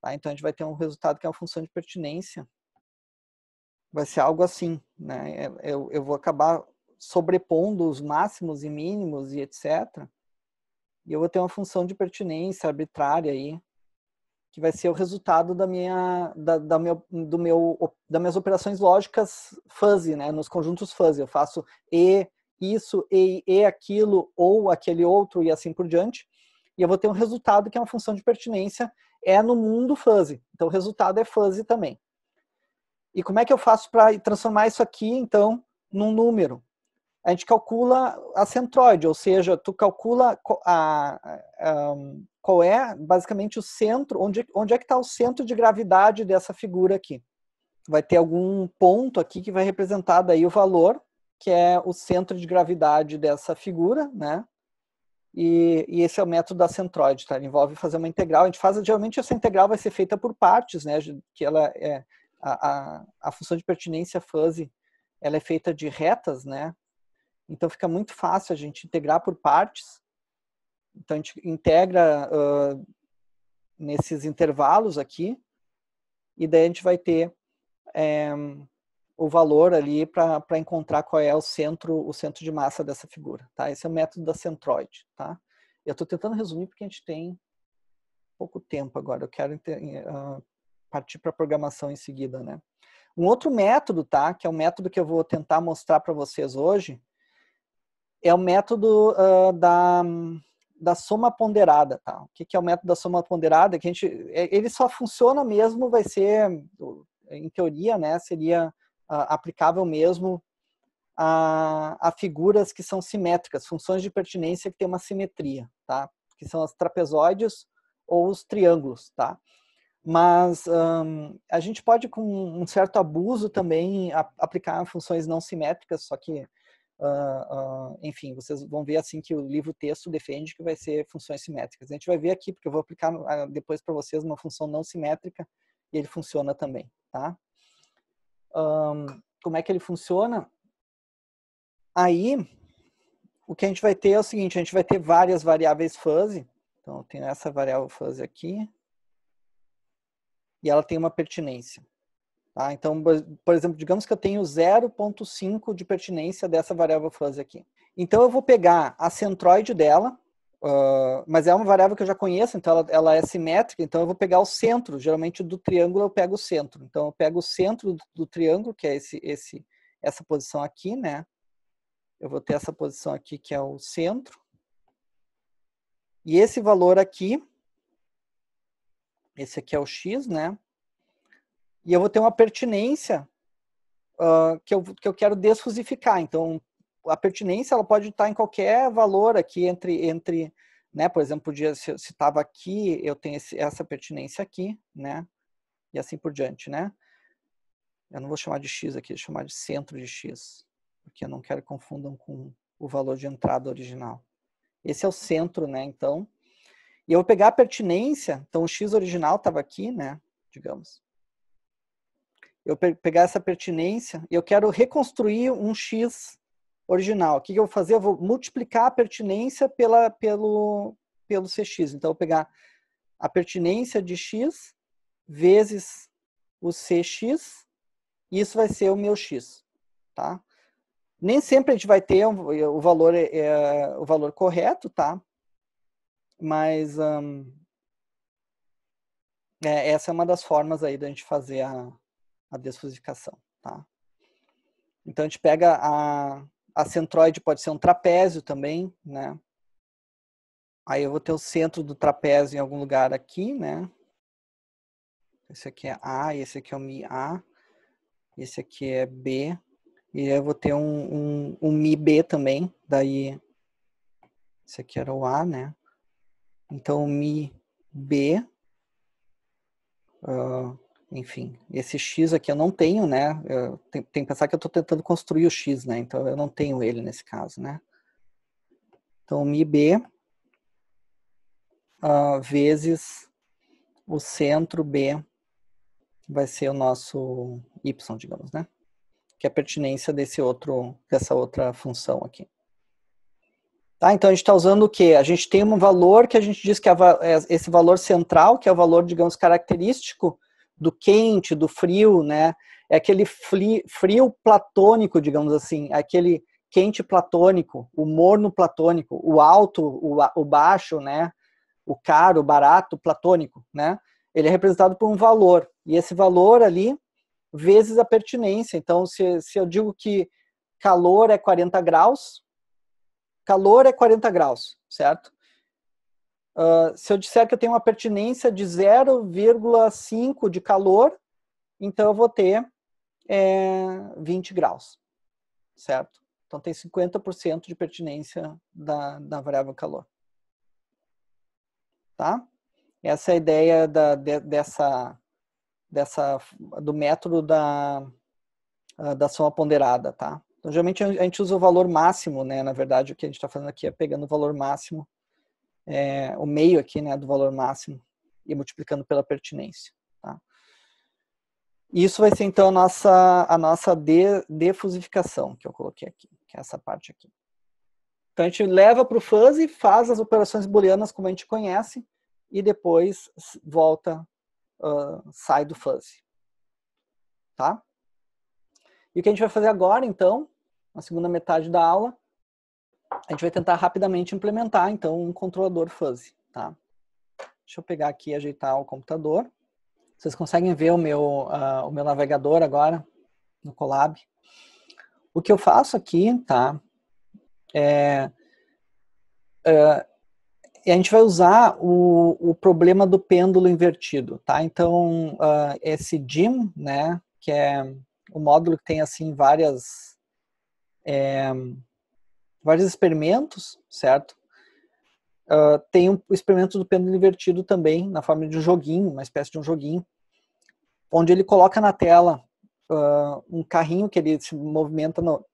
Tá? Então, a gente vai ter um resultado que é uma função de pertinência. Vai ser algo assim, né? É, é, eu, eu vou acabar sobrepondo os máximos e mínimos e etc. E eu vou ter uma função de pertinência arbitrária aí, que vai ser o resultado da minha, da, da meu, do meu, das minhas operações lógicas fuzzy, né? Nos conjuntos fuzzy, eu faço e isso e, e aquilo ou aquele outro e assim por diante, e eu vou ter um resultado que é uma função de pertinência é no mundo fuzzy. Então o resultado é fuzzy também. E como é que eu faço para transformar isso aqui então num número? A gente calcula a centroide, ou seja, tu calcula a, a, a qual é basicamente o centro, onde, é onde é que está o centro de gravidade dessa figura aqui. Vai ter algum ponto aqui que vai representar daí o valor, que é o centro de gravidade dessa figura, né? E, e esse é o método da centroide, tá? Ele envolve fazer uma integral. A gente faz, geralmente essa integral vai ser feita por partes, né? Que ela é a, a, a função de pertinência fuzzy, ela é feita de retas, né? Então fica muito fácil a gente integrar por partes então, a gente integra uh, nesses intervalos aqui, e daí a gente vai ter é, o valor ali para encontrar qual é o centro, o centro de massa dessa figura. Tá? Esse é o método da centroide. Tá? Eu estou tentando resumir porque a gente tem pouco tempo agora. Eu quero uh, partir para a programação em seguida. Né? Um outro método, tá? que é o método que eu vou tentar mostrar para vocês hoje, é o método uh, da, da soma ponderada, tá? O que, que é o método da soma ponderada? É que a gente, é, ele só funciona mesmo, vai ser, em teoria, né? Seria aplicável mesmo a, a, figuras que são simétricas, funções de pertinência que tem uma simetria, tá? Que são as trapezoides ou os triângulos, tá? Mas um, a gente pode, com um certo abuso também, a, aplicar funções não simétricas, só que Uh, uh, enfim, vocês vão ver assim que o livro texto defende que vai ser funções simétricas. A gente vai ver aqui, porque eu vou aplicar ah, depois para vocês uma função não simétrica e ele funciona também, tá? Um, como é que ele funciona? Aí, o que a gente vai ter é o seguinte, a gente vai ter várias variáveis fuzzy. Então, eu tenho essa variável fuzzy aqui. E ela tem uma pertinência. Tá? Então, por exemplo, digamos que eu tenho 0,5 de pertinência dessa variável fuzzy aqui. Então, eu vou pegar a centroide dela, uh, mas é uma variável que eu já conheço, então ela, ela, é simétrica, então eu vou pegar o centro. Geralmente, do triângulo eu pego o centro. Então, eu pego o centro do, do triângulo, que é esse, esse, essa posição aqui, né? Eu vou ter essa posição aqui, que é o centro. E esse valor aqui, esse aqui é o x, né? e eu vou ter uma pertinência uh, que, eu, que eu quero desfusificar. Então, a pertinência ela pode estar em qualquer valor aqui entre entre né por exemplo podia se estava aqui eu tenho esse, essa pertinência aqui né e assim por diante né eu não vou chamar de x aqui vou chamar de centro de x porque eu não quero que confundam com o valor de entrada original esse é o centro né então e eu vou pegar a pertinência então o x original estava aqui né digamos eu pegar essa pertinência e eu quero reconstruir um x original. O que eu vou fazer? Eu vou multiplicar a pertinência pela, pelo, pelo cx. Então, eu vou pegar a pertinência de x vezes o cx, e isso vai ser o meu x. Tá? Nem sempre a gente vai ter o valor, é, é, o valor correto, tá? Mas é, essa é uma das formas aí da gente fazer a, a desfusificação. Tá? Então a gente pega a, a centroide, pode ser um trapézio também, né? Aí eu vou ter o centro do trapézio em algum lugar aqui, né? Esse aqui é A, esse aqui é o Mi A, esse aqui é B, e eu vou ter um, um, um Mi B também, daí esse aqui era o A, né? Então Mi B. Uh, enfim, esse X aqui eu não tenho, né? tem que pensar que eu estou tentando construir o X, né? Então eu não tenho ele nesse caso, né? Então, mi B uh, vezes o centro B vai ser o nosso Y, digamos, né? Que é a pertinência desse outro, dessa outra função aqui. Tá? Então a gente está usando o quê? A gente tem um valor que a gente diz que é, é esse valor central, que é o valor, digamos, característico do quente, do frio, né? É aquele frio platônico, digamos assim, é aquele quente platônico, o morno platônico, o alto, o, baixo, né? O caro, o barato, platônico, né? Ele é representado por um valor e esse valor ali vezes a pertinência. Então, se, se eu digo que calor é 40 graus, calor é 40 graus, certo? Ah, se eu disser que eu tenho uma pertinência de 0,5 de calor, então eu vou ter é, 20 graus, certo? Então tem 50% de pertinência da, da variável calor. Tá? Essa é a ideia da, de, dessa, dessa, do método da, ah, da soma ponderada, tá? Então, geralmente a gente usa o valor máximo, né? Na verdade, o que a gente está fazendo aqui é pegando o valor máximo é, o meio aqui né, do valor máximo e multiplicando pela pertinência. Tá? Isso vai ser então a nossa, a nossa de, defusificação que eu coloquei aqui, que é essa parte aqui. Então a gente leva para o fuzzy, faz as operações booleanas como a gente conhece e depois volta, uh, sai do fuzzy. Tá? E o que a gente vai fazer agora então, na segunda metade da aula, a gente vai tentar rapidamente implementar, então, um controlador fuzzy, tá? Deixa eu pegar aqui e ajeitar o computador. Vocês conseguem ver o meu, uh, o meu navegador agora, no Colab. O que eu faço aqui, tá? É, é a gente vai usar o, o problema do pêndulo invertido, tá? Então, uh, esse DIM, né, que é o módulo que tem, assim, várias... É, vários experimentos, certo? Uh, tem o um experimento do pêndulo invertido também, na forma de um joguinho, uma espécie de um joguinho, onde ele coloca na tela uh, um carrinho que ele se movimenta no,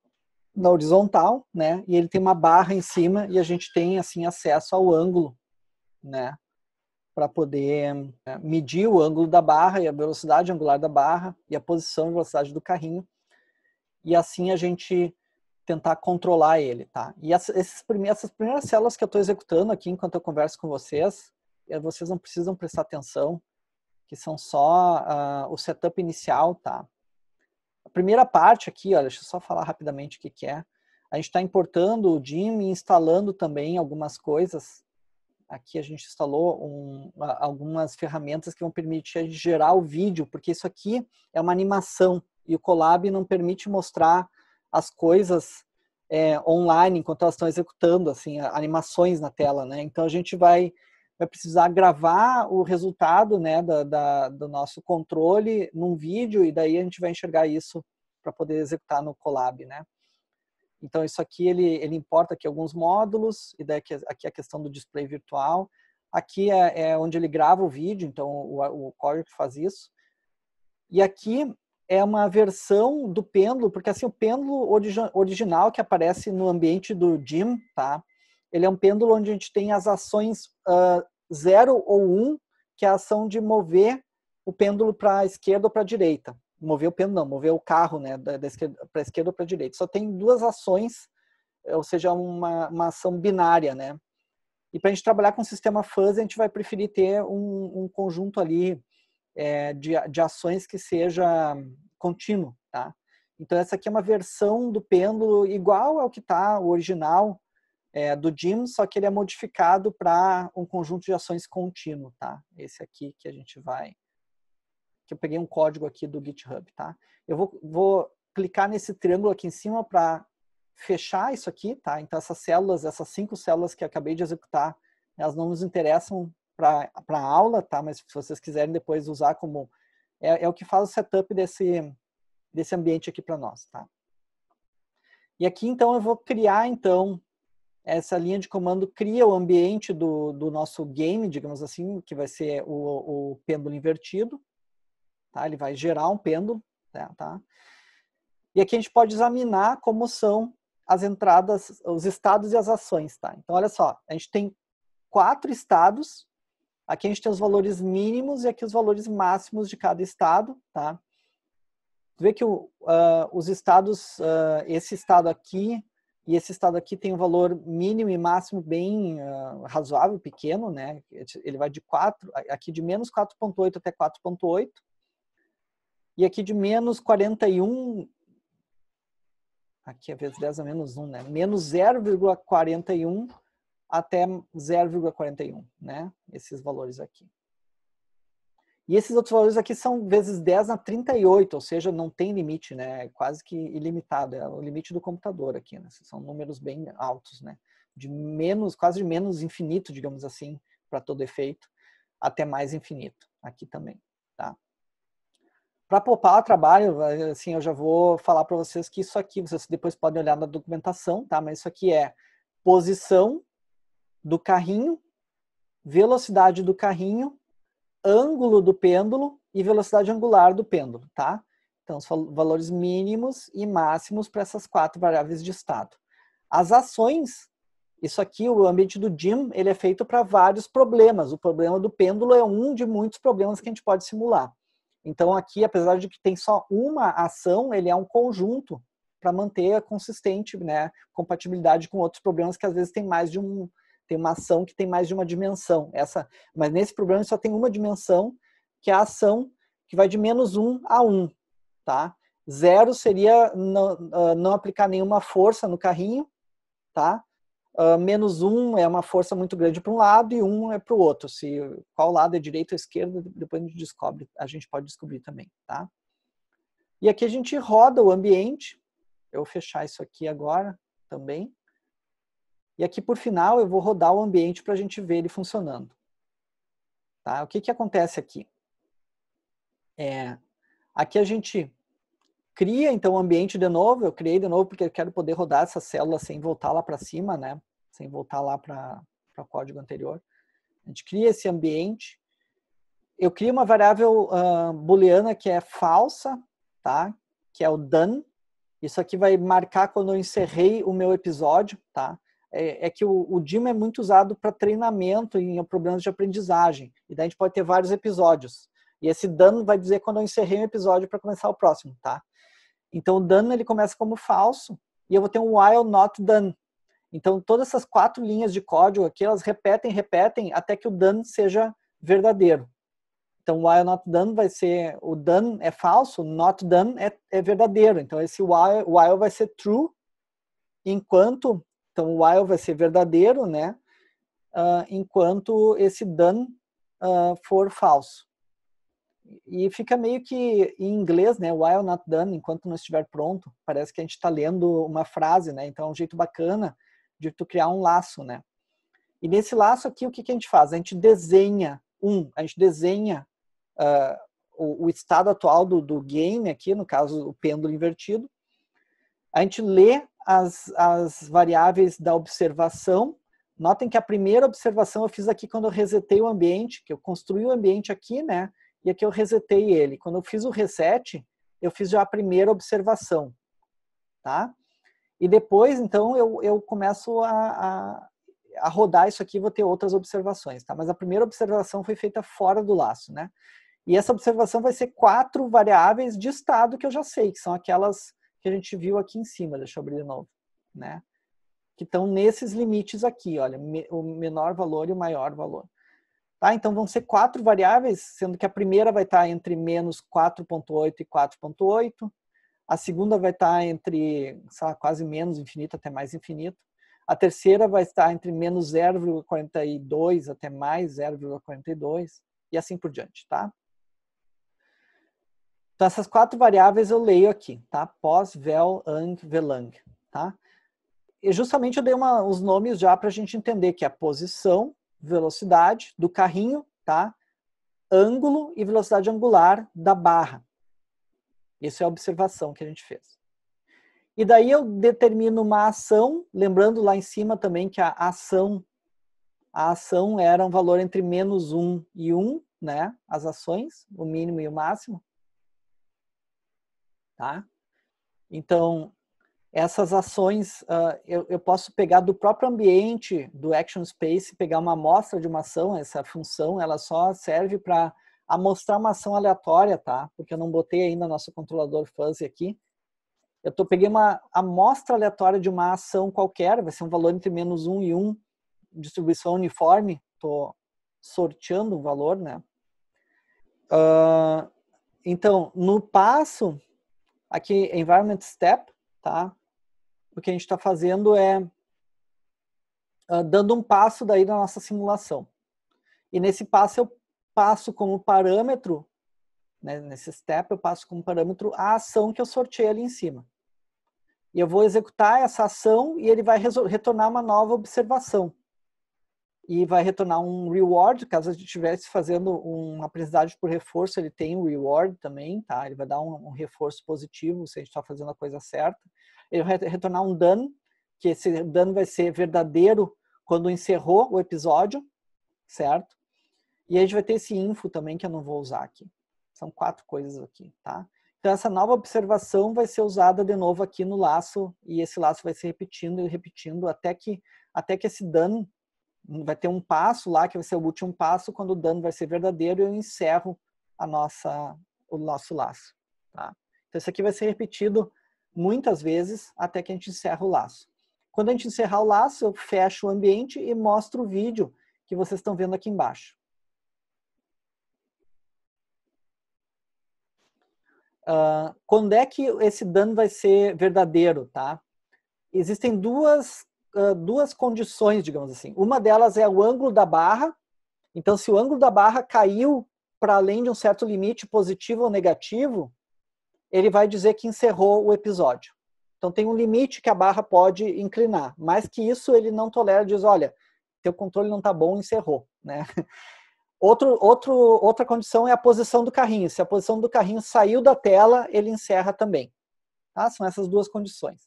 na horizontal, né? E ele tem uma barra em cima e a gente tem, assim, acesso ao ângulo, né? Para poder né, medir o ângulo da barra e a velocidade angular da barra e a posição e velocidade do carrinho. E assim a gente tentar controlar ele, tá? E essas primeiras, essas primeiras células que eu estou executando aqui enquanto eu converso com vocês, eh, vocês não precisam prestar atenção, que são só uh, o setup inicial, tá? A primeira parte aqui, olha, deixa eu só falar rapidamente o que, que é. A gente está importando o DIM e instalando também algumas coisas. Aqui a gente instalou um, algumas ferramentas que vão permitir gerar o vídeo, porque isso aqui é uma animação e o Colab não permite mostrar as coisas é, online enquanto elas estão executando, assim, animações na tela, né? Então a gente vai, vai precisar gravar o resultado, né, da, da do nosso controle num vídeo e daí a gente vai enxergar isso para poder executar no Colab, né? Então isso aqui ele, ele importa aqui alguns módulos e daí aqui, é a questão do display virtual. Aqui é, é onde ele grava o vídeo, então o, o que faz isso. E aqui é uma versão do pêndulo, porque assim o pêndulo origi original que aparece no ambiente do Jim, tá? Ele é um pêndulo onde a gente tem as ações 0 ou 1, um, que é a ação de mover o pêndulo para a esquerda ou para a direita. Mover o pêndulo, não, mover o carro, né, da, da esquerda para a esquerda ou para a direita. Só tem duas ações, é, ou seja, uma, uma ação binária, né? E para a gente trabalhar com o sistema fuzzy, a gente vai preferir ter um, um conjunto ali é, de, de ações que seja contínuo, tá? Então essa aqui é uma versão do pêndulo igual ao que está o original é, do DIM, só que ele é modificado para um conjunto de ações contínuo, tá? Esse aqui que a gente vai... que eu peguei um código aqui do GitHub, tá? Eu vou, vou clicar nesse triângulo aqui em cima para fechar isso aqui, tá? Então essas células, essas cinco células que acabei de executar, elas não nos interessam para aula, tá? Mas se vocês quiserem depois usar como... É, é o que faz o setup desse, desse ambiente aqui para nós, tá? E aqui, então, eu vou criar, então, essa linha de comando cria o ambiente do, do nosso game, digamos assim, que vai ser o, o pêndulo invertido. Tá? Ele vai gerar um pêndulo. Né, tá? E aqui a gente pode examinar como são as entradas, os estados e as ações. Tá? Então, olha só, a gente tem quatro estados Aqui a gente tem os valores mínimos e aqui os valores máximos de cada estado, tá? Tu vê que o, uh, os estados, uh, esse estado aqui e esse estado aqui tem um valor mínimo e máximo bem uh, razoável, pequeno, né? Ele vai de 4, aqui de menos 4.8 até 4.8. E aqui de menos 41, aqui é vezes 10 a menos 1, né? Menos 0,41 até 0,41, né? Esses valores aqui. E esses outros valores aqui são vezes 10 na 38, ou seja, não tem limite, né? É quase que ilimitado, é o limite do computador aqui, né? São números bem altos, né? De menos, quase de menos infinito, digamos assim, para todo efeito, até mais infinito, aqui também, tá? Para poupar trabalho, assim, eu já vou falar para vocês que isso aqui, vocês depois podem olhar na documentação, tá? Mas isso aqui é posição do carrinho, velocidade do carrinho, ângulo do pêndulo e velocidade angular do pêndulo, tá? Então, os valores mínimos e máximos para essas quatro variáveis de estado. As ações, isso aqui, o ambiente do DIM, ele é feito para vários problemas. O problema do pêndulo é um de muitos problemas que a gente pode simular. Então, aqui, apesar de que tem só uma ação, ele é um conjunto para manter a consistente né, compatibilidade com outros problemas que às vezes tem mais de um, tem uma ação que tem mais de uma dimensão. Essa, mas nesse problema só tem uma dimensão, que é a ação que vai de menos 1 a 1. Tá? Zero seria não, ah, não aplicar nenhuma força no carrinho, tá? Uh, menos 1 é uma força muito grande para um lado e 1 é para o outro. Se qual lado é direito ou esquerdo, depois a gente descobre, a gente pode descobrir também, tá? E aqui a gente roda o ambiente. Eu vou fechar isso aqui agora também. E aqui, por final, eu vou rodar o ambiente para a gente ver ele funcionando. Tá? O que, que acontece aqui? É, aqui a gente cria, então, o ambiente de novo. Eu criei de novo porque eu quero poder rodar essa célula sem voltar lá para cima, né? Sem voltar lá para o código anterior. A gente cria esse ambiente. Eu crio uma variável uh, booleana que é falsa, tá? Que é o done. Isso aqui vai marcar quando eu encerrei o meu episódio, tá? é, é que o, o DIM é muito usado para treinamento em problemas de aprendizagem. E daí a gente pode ter vários episódios. E esse dano vai dizer quando eu encerrei um episódio para começar o próximo, tá? Então o dano ele começa como falso e eu vou ter um while not done. Então todas essas quatro linhas de código aqui, elas repetem, repetem até que o done seja verdadeiro. Então while not done vai ser o done é falso, not done é, é verdadeiro. Então esse while, while vai ser true, enquanto então, o while vai ser verdadeiro, né? Uh, enquanto esse done uh, for falso. E fica meio que em inglês, né? While not done, enquanto não estiver pronto. Parece que a gente está lendo uma frase, né? Então, é um jeito bacana de tu criar um laço, né? E nesse laço aqui, o que, que a gente faz? A gente desenha, um, a gente desenha uh, o, o, estado atual do, do game aqui, no caso, o pêndulo invertido. A gente lê as, as variáveis da observação. Notem que a primeira observação eu fiz aqui quando eu resetei o ambiente, que eu construí o ambiente aqui, né? E aqui eu resetei ele. Quando eu fiz o reset, eu fiz já a primeira observação, tá? E depois, então, eu, eu começo a, a, a rodar isso aqui vou ter outras observações, tá? Mas a primeira observação foi feita fora do laço, né? E essa observação vai ser quatro variáveis de estado que eu já sei, que são aquelas que a gente viu aqui em cima, deixa eu abrir de novo, né? Que estão nesses limites aqui, olha, o menor valor e o maior valor. Tá? Então vão ser quatro variáveis, sendo que a primeira vai estar tá entre menos 4.8 e 4.8, a segunda vai estar tá entre lá, quase menos infinito até mais infinito, a terceira vai estar tá entre menos 0,42 até mais 0,42 e assim por diante, tá? Então, essas quatro variáveis eu leio aqui, tá? Pós, vel, ang, velang, tá? E justamente eu dei uma, os nomes já para a gente entender que é a posição, velocidade do carrinho, tá? Ângulo e velocidade angular da barra. Isso é a observação que a gente fez. E daí eu determino uma ação, lembrando lá em cima também que a ação, a ação era um valor entre menos 1 e 1, né? As ações, o mínimo e o máximo. Tá? Então, essas ações uh, eu, eu, posso pegar do próprio ambiente do Action Space, pegar uma amostra de uma ação, essa função, ela só serve para amostrar uma ação aleatória, tá? Porque eu não botei ainda nosso controlador fuzzy aqui. Eu tô, peguei uma amostra aleatória de uma ação qualquer, vai ser um valor entre menos 1 e 1, distribuição uniforme, tô sorteando um valor, né? Uh, então, no passo, Aqui, Environment Step, tá? O que a gente está fazendo é uh, dando um passo daí da nossa simulação. E nesse passo eu passo como parâmetro, né, nesse step eu passo como parâmetro a ação que eu sorteei ali em cima. E eu vou executar essa ação e ele vai retornar uma nova observação e vai retornar um reward, caso a gente estivesse fazendo uma aprendizagem por reforço, ele tem um reward também, tá? Ele vai dar um, um reforço positivo se a gente está fazendo a coisa certa. Ele vai retornar um dano, que esse dano vai ser verdadeiro quando encerrou o episódio, certo? E a gente vai ter esse info também, que eu não vou usar aqui. São quatro coisas aqui, tá? Então essa nova observação vai ser usada de novo aqui no laço, e esse laço vai se repetindo e repetindo até que, até que esse dano vai ter um passo lá que vai ser o último passo quando o dano vai ser verdadeiro e eu encerro a nossa o nosso laço, tá? Então isso aqui vai ser repetido muitas vezes até que a gente encerra o laço. Quando a gente encerrar o laço, eu fecho o ambiente e mostro o vídeo que vocês estão vendo aqui embaixo. Uh, quando é que esse dano vai ser verdadeiro, tá? Existem duas ah, duas condições, digamos assim. Uma delas é o ângulo da barra. Então, se o ângulo da barra caiu para além de um certo limite positivo ou negativo, ele vai dizer que encerrou o episódio. Então, tem um limite que a barra pode inclinar. Mais que isso, ele não tolera, diz, olha, teu controle não está bom, encerrou. Né? Outro, outro, outra condição é a posição do carrinho. Se a posição do carrinho saiu da tela, ele encerra também. Tá? São essas duas condições.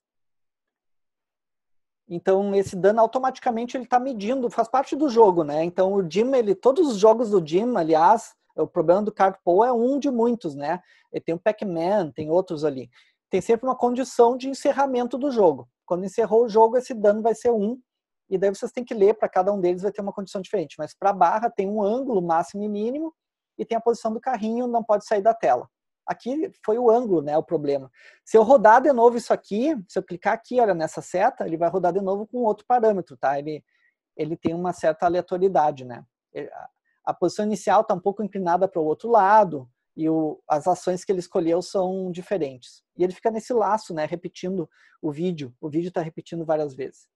Então esse dano automaticamente ele está medindo, faz parte do jogo, né? Então o Jim, ele, todos os jogos do Jim, aliás, o problema do Carpool é um de muitos, né? Ele tem o Pac-Man, tem outros ali. Tem sempre uma condição de encerramento do jogo. Quando encerrou o jogo, esse dano vai ser um, e daí vocês têm que ler para cada um deles vai ter uma condição diferente. Mas para a barra tem um ângulo máximo e mínimo e tem a posição do carrinho, não pode sair da tela aqui foi o ângulo, né, o problema. Se eu rodar de novo isso aqui, se eu clicar aqui, olha, nessa seta, ele vai rodar de novo com outro parâmetro, tá? Ele, ele tem uma certa aleatoriedade, né? A posição inicial está um pouco inclinada para o outro lado e o, as ações que ele escolheu são diferentes. E ele fica nesse laço, né, repetindo o vídeo. O vídeo está repetindo várias vezes.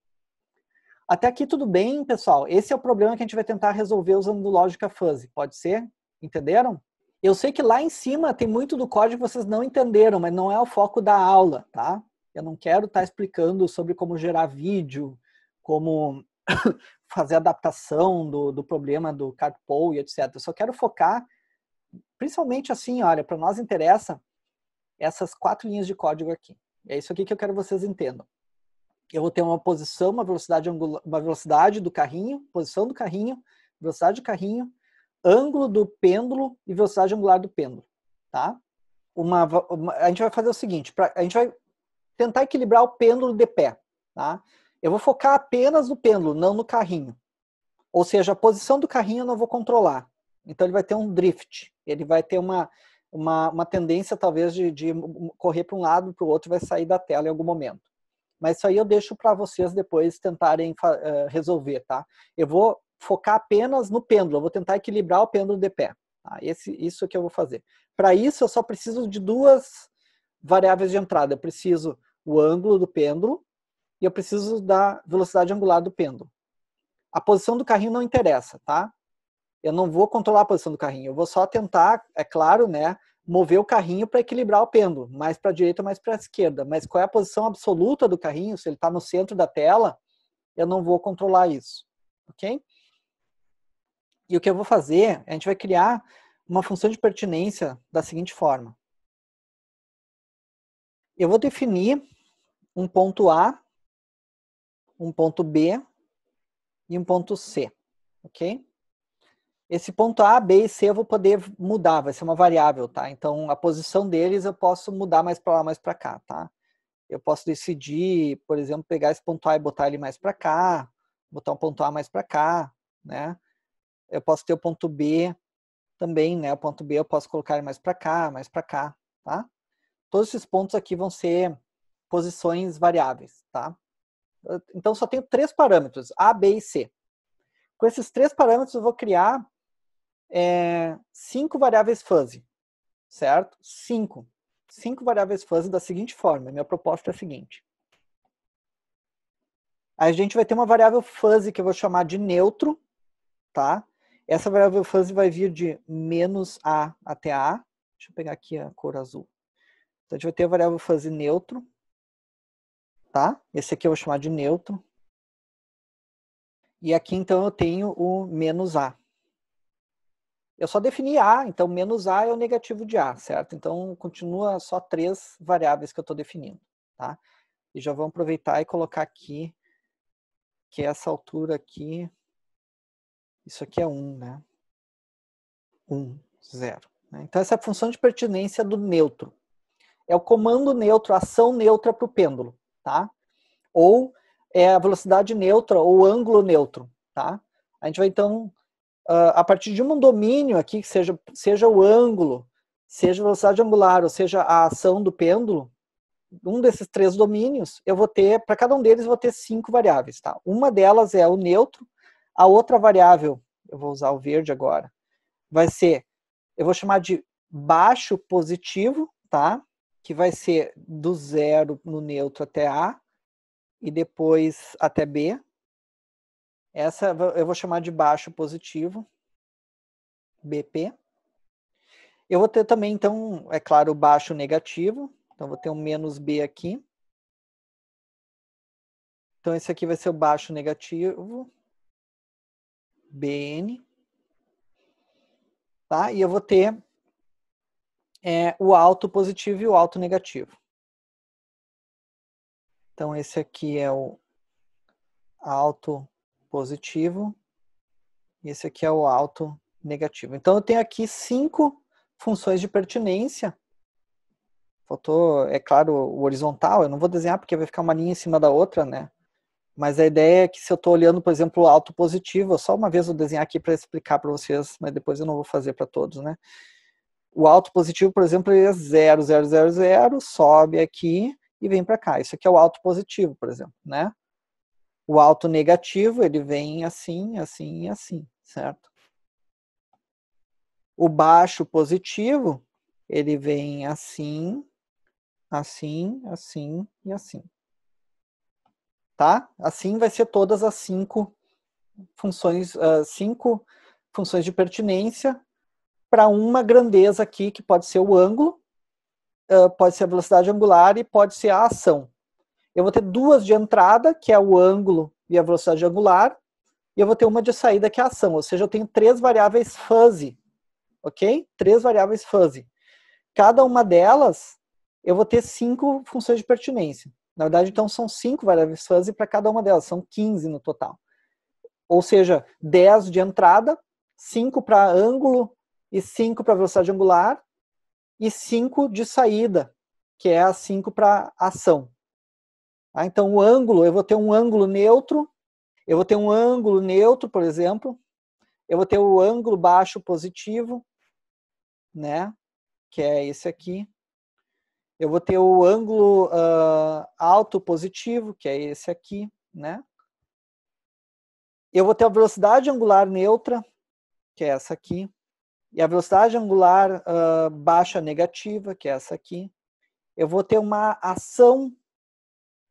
Até aqui tudo bem, pessoal? Esse é o problema que a gente vai tentar resolver usando lógica fuzzy. Pode ser? Entenderam? Eu sei que lá em cima tem muito do código que vocês não entenderam, mas não é o foco da aula, tá? Eu não quero estar tá explicando sobre como gerar vídeo, como fazer adaptação do, do problema do carpool e etc. Eu só quero focar, principalmente assim, olha, para nós interessa essas quatro linhas de código aqui. É isso aqui que eu quero que vocês entendam. Eu vou ter uma posição, uma velocidade, uma velocidade do carrinho, posição do carrinho, velocidade do carrinho, ângulo do pêndulo e velocidade angular do pêndulo, tá? Uma, uma a gente vai fazer o seguinte, pra, a gente vai tentar equilibrar o pêndulo de pé, tá? Eu vou focar apenas no pêndulo, não no carrinho. Ou seja, a posição do carrinho eu não vou controlar. Então ele vai ter um drift, ele vai ter uma, uma, uma tendência talvez de, de correr para um lado, para o outro, vai sair da tela em algum momento. Mas isso aí eu deixo para vocês depois tentarem uh, resolver, tá? Eu vou focar apenas no pêndulo. Eu vou tentar equilibrar o pêndulo de pé. Tá? Esse, isso que eu vou fazer. Para isso, eu só preciso de duas variáveis de entrada. Eu preciso o ângulo do pêndulo e eu preciso da velocidade angular do pêndulo. A posição do carrinho não interessa, tá? Eu não vou controlar a posição do carrinho. Eu vou só tentar, é claro, né, mover o carrinho para equilibrar o pêndulo, mais para a direita, mais para a esquerda. Mas qual é a posição absoluta do carrinho? Se ele está no centro da tela, eu não vou controlar isso, ok? E o que eu vou fazer, a gente vai criar uma função de pertinência da seguinte forma. Eu vou definir um ponto A, um ponto B e um ponto C, ok? Esse ponto A, B e C eu vou poder mudar, vai ser uma variável, tá? Então, a posição deles eu posso mudar mais para lá, mais para cá, tá? Eu posso decidir, por exemplo, pegar esse ponto A e botar ele mais para cá, botar um ponto A mais para cá, né? eu posso ter o ponto B também, né? O ponto B eu posso colocar mais para cá, mais para cá, tá? Todos esses pontos aqui vão ser posições variáveis, tá? Então só tenho três parâmetros, A, B e C. Com esses três parâmetros eu vou criar é, cinco variáveis fuzzy, certo? Cinco. Cinco variáveis fuzzy da seguinte forma. Minha proposta é a seguinte. A gente vai ter uma variável fuzzy que eu vou chamar de neutro, tá? Essa variável fuzzy vai vir de menos A até A. Deixa eu pegar aqui a cor azul. Então, a gente vai ter a variável fuzzy neutro. Tá? Esse aqui eu vou chamar de neutro. E aqui, então, eu tenho o menos A. Eu só defini A, então menos A é o negativo de A, certo? Então, continua só três variáveis que eu estou definindo, tá? E já vamos aproveitar e colocar aqui que é essa altura aqui isso aqui é 1, né? 1, 0. Né? Então, essa é a função de pertinência do neutro. É o comando neutro, a ação neutra para o pêndulo, tá? Ou é a velocidade neutra ou ângulo neutro, tá? A gente vai, então, ah, a partir de um domínio aqui, que seja, seja o ângulo, seja a velocidade angular, ou seja a ação do pêndulo, um desses três domínios, eu vou ter, para cada um deles, vou ter cinco variáveis, tá? Uma delas é o neutro, a outra variável, eu vou usar o verde agora, vai ser, eu vou chamar de baixo positivo, tá? Que vai ser do zero no neutro até A e depois até B. Essa eu vou chamar de baixo positivo, BP. Eu vou ter também, então, é claro, baixo negativo. Então, vou ter um menos B aqui. Então, esse aqui vai ser o baixo negativo bn, tá? E eu vou ter é, o alto positivo e o alto negativo. Então, esse aqui é o alto positivo e esse aqui é o alto negativo. Então, eu tenho aqui cinco funções de pertinência. Faltou, é claro, o horizontal. Eu não vou desenhar porque vai ficar uma linha em cima da outra, né? Mas a ideia é que se eu estou olhando, por exemplo, o alto positivo, só uma vez eu desenhar aqui para explicar para vocês, mas depois eu não vou fazer para todos, né? O alto positivo, por exemplo, é 0, 0, 0, 0, sobe aqui e vem para cá. Isso aqui é o alto positivo, por exemplo, né? O alto negativo, ele vem assim, assim e assim, certo? O baixo positivo, ele vem assim, assim, assim e assim, tá? Assim vai ser todas as cinco funções, uh, cinco funções de pertinência para uma grandeza aqui que pode ser o ângulo, uh, pode ser a velocidade angular e pode ser a ação. Eu vou ter duas de entrada, que é o ângulo e a velocidade angular, e eu vou ter uma de saída, que é a ação. Ou seja, eu tenho três variáveis fuzzy, ok? Três variáveis fuzzy. Cada uma delas, eu vou ter cinco funções de pertinência. Na verdade, então são cinco variáveis fuzzy para cada uma delas, são 15 no total. Ou seja, 10 de entrada, 5 para ângulo e 5 para velocidade angular e 5 de saída, que é a 5 para ação. Ah, então, o ângulo, eu vou ter um ângulo neutro, eu vou ter um ângulo neutro, por exemplo, eu vou ter o ângulo baixo positivo, né? Que é esse aqui eu vou ter o ângulo uh, alto positivo, que é esse aqui, né? Eu vou ter a velocidade angular neutra, que é essa aqui, e a velocidade angular uh, baixa negativa, que é essa aqui. Eu vou ter uma ação,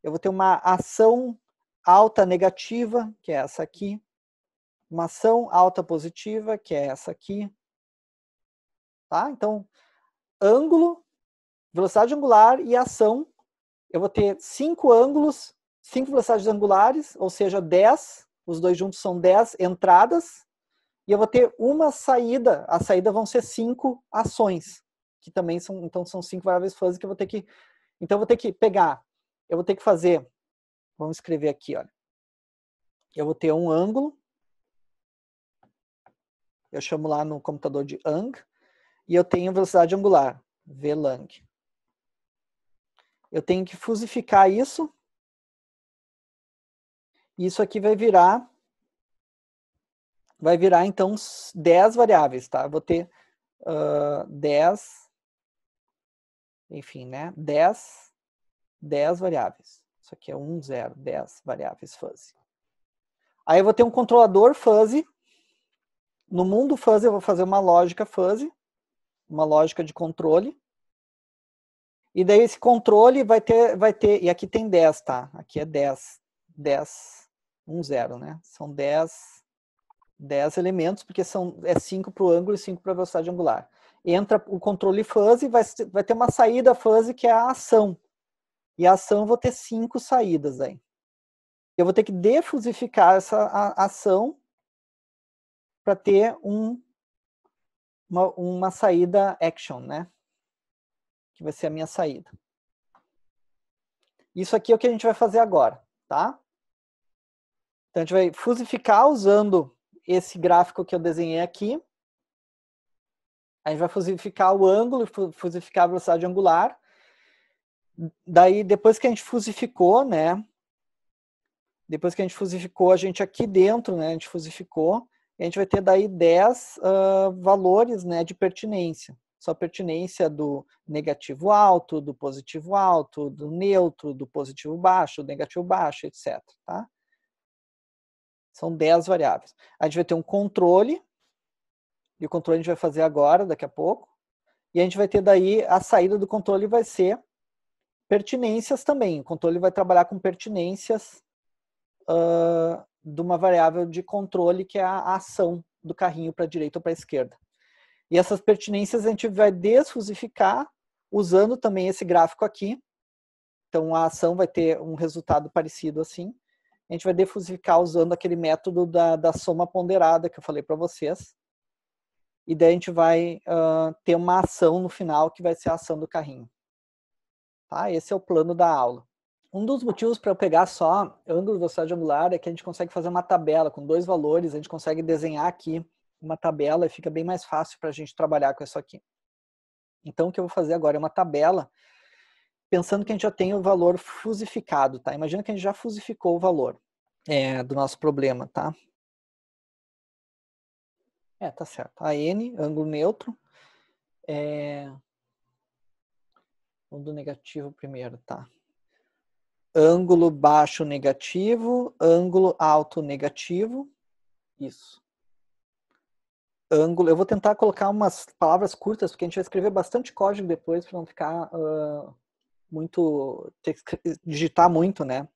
eu vou ter uma ação alta negativa, que é essa aqui, uma ação alta positiva, que é essa aqui. Tá? Então, ângulo velocidade angular e ação. Eu vou ter cinco ângulos, cinco velocidades angulares, ou seja, 10, os dois juntos são 10 entradas, e eu vou ter uma saída. A saída vão ser cinco ações, que também são, então são cinco variáveis fuzzy que eu vou ter que então eu vou ter que pegar, eu vou ter que fazer, vamos escrever aqui, olha. Eu vou ter um ângulo. Eu chamo lá no computador de ang e eu tenho velocidade angular, vlang eu tenho que fusificar isso. Isso aqui vai virar vai virar então 10 variáveis, tá? Eu vou ter uh, 10 enfim, né? 10 10 variáveis. Isso aqui é 1 0 10 variáveis fuzzy. Aí eu vou ter um controlador fuzzy. No mundo fuzzy eu vou fazer uma lógica fuzzy, uma lógica de controle. E daí esse controle vai ter, vai ter, e aqui tem 10, tá? Aqui é 10, 10, 1, 0, né? São 10, 10 elementos, porque são, é 5 para o ângulo e 5 para a velocidade angular. Entra o controle fuzzy, vai, vai ter uma saída fuzzy que é a ação. E a ação eu vou ter 5 saídas aí. Eu vou ter que defusificar essa a, ação para ter um, uma, uma saída action, né? que vai ser a minha saída. Isso aqui é o que a gente vai fazer agora, tá? Então, a gente vai fusificar usando esse gráfico que eu desenhei aqui. A gente vai fusificar o ângulo, fusificar a velocidade angular. Daí, depois que a gente fusificou, né? Depois que a gente fusificou, a gente aqui dentro, né? A gente fusificou. A gente vai ter daí 10 uh, valores né, de pertinência sua pertinência do negativo alto, do positivo alto, do neutro, do positivo baixo, do negativo baixo, etc. Tá? São 10 variáveis. A gente vai ter um controle, e o controle a gente vai fazer agora, daqui a pouco. E a gente vai ter daí, a saída do controle vai ser pertinências também. O controle vai trabalhar com pertinências uh, de uma variável de controle que é a ação do carrinho para a direita ou para a esquerda. E essas pertinências a gente vai desfusificar usando também esse gráfico aqui. Então a ação vai ter um resultado parecido assim. A gente vai defusificar usando aquele método da, da soma ponderada que eu falei para vocês. E daí a gente vai uh, ter uma ação no final que vai ser a ação do carrinho. Tá? Esse é o plano da aula. Um dos motivos para eu pegar só ângulo e velocidade angular é que a gente consegue fazer uma tabela com dois valores, a gente consegue desenhar aqui uma tabela e fica bem mais fácil para a gente trabalhar com isso aqui. Então, o que eu vou fazer agora é uma tabela, pensando que a gente já tem o valor fusificado, tá? Imagina que a gente já fusificou o valor é, do nosso problema, tá? É, tá certo. A N, ângulo neutro, é... Vamos do negativo primeiro, tá? Ângulo baixo negativo, ângulo alto negativo, isso ângulo. Eu vou tentar colocar umas palavras curtas, porque a gente vai escrever bastante código depois para não ficar uh, muito. ter que digitar muito, né?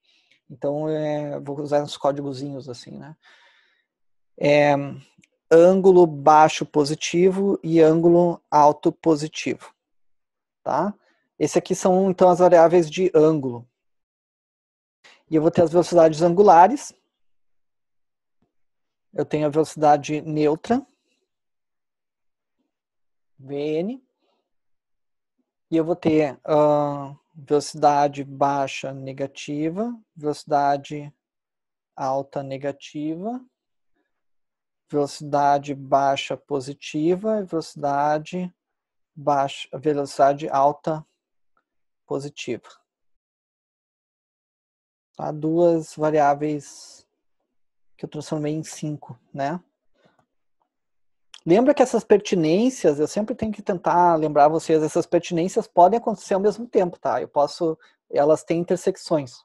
Então, é, vou usar uns códigozinhos assim, né? É, ângulo baixo positivo e ângulo alto positivo, tá? Esse aqui são, então, as variáveis de ângulo. E eu vou ter as velocidades angulares. Eu tenho a velocidade neutra, Vn. E eu vou ter uh, velocidade baixa negativa, velocidade alta negativa, velocidade baixa positiva e velocidade, baixa, velocidade alta positiva. Há tá? duas variáveis que eu transformei em cinco, né? Lembra que essas pertinências, eu sempre tenho que tentar lembrar vocês, essas pertinências podem acontecer ao mesmo tempo, tá? Eu posso, elas têm intersecções.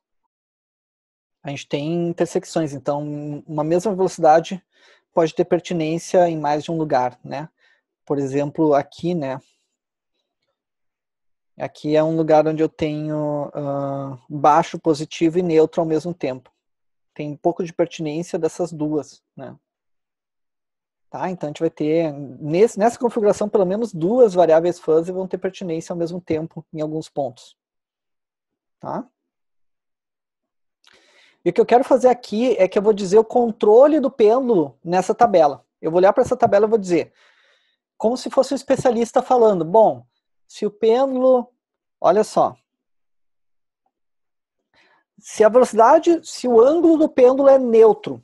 A gente tem intersecções, então uma mesma velocidade pode ter pertinência em mais de um lugar, né? Por exemplo, aqui, né? Aqui é um lugar onde eu tenho uh, baixo, positivo e neutro ao mesmo tempo. Tem um pouco de pertinência dessas duas, né? Tá? Então, a gente vai ter, nesse, nessa configuração, pelo menos duas variáveis fuzzy vão ter pertinência ao mesmo tempo em alguns pontos. Tá? E o que eu quero fazer aqui é que eu vou dizer o controle do pêndulo nessa tabela. Eu vou olhar para essa tabela e vou dizer, como se fosse um especialista falando, bom, se o pêndulo, olha só, se a velocidade, se o ângulo do pêndulo é neutro,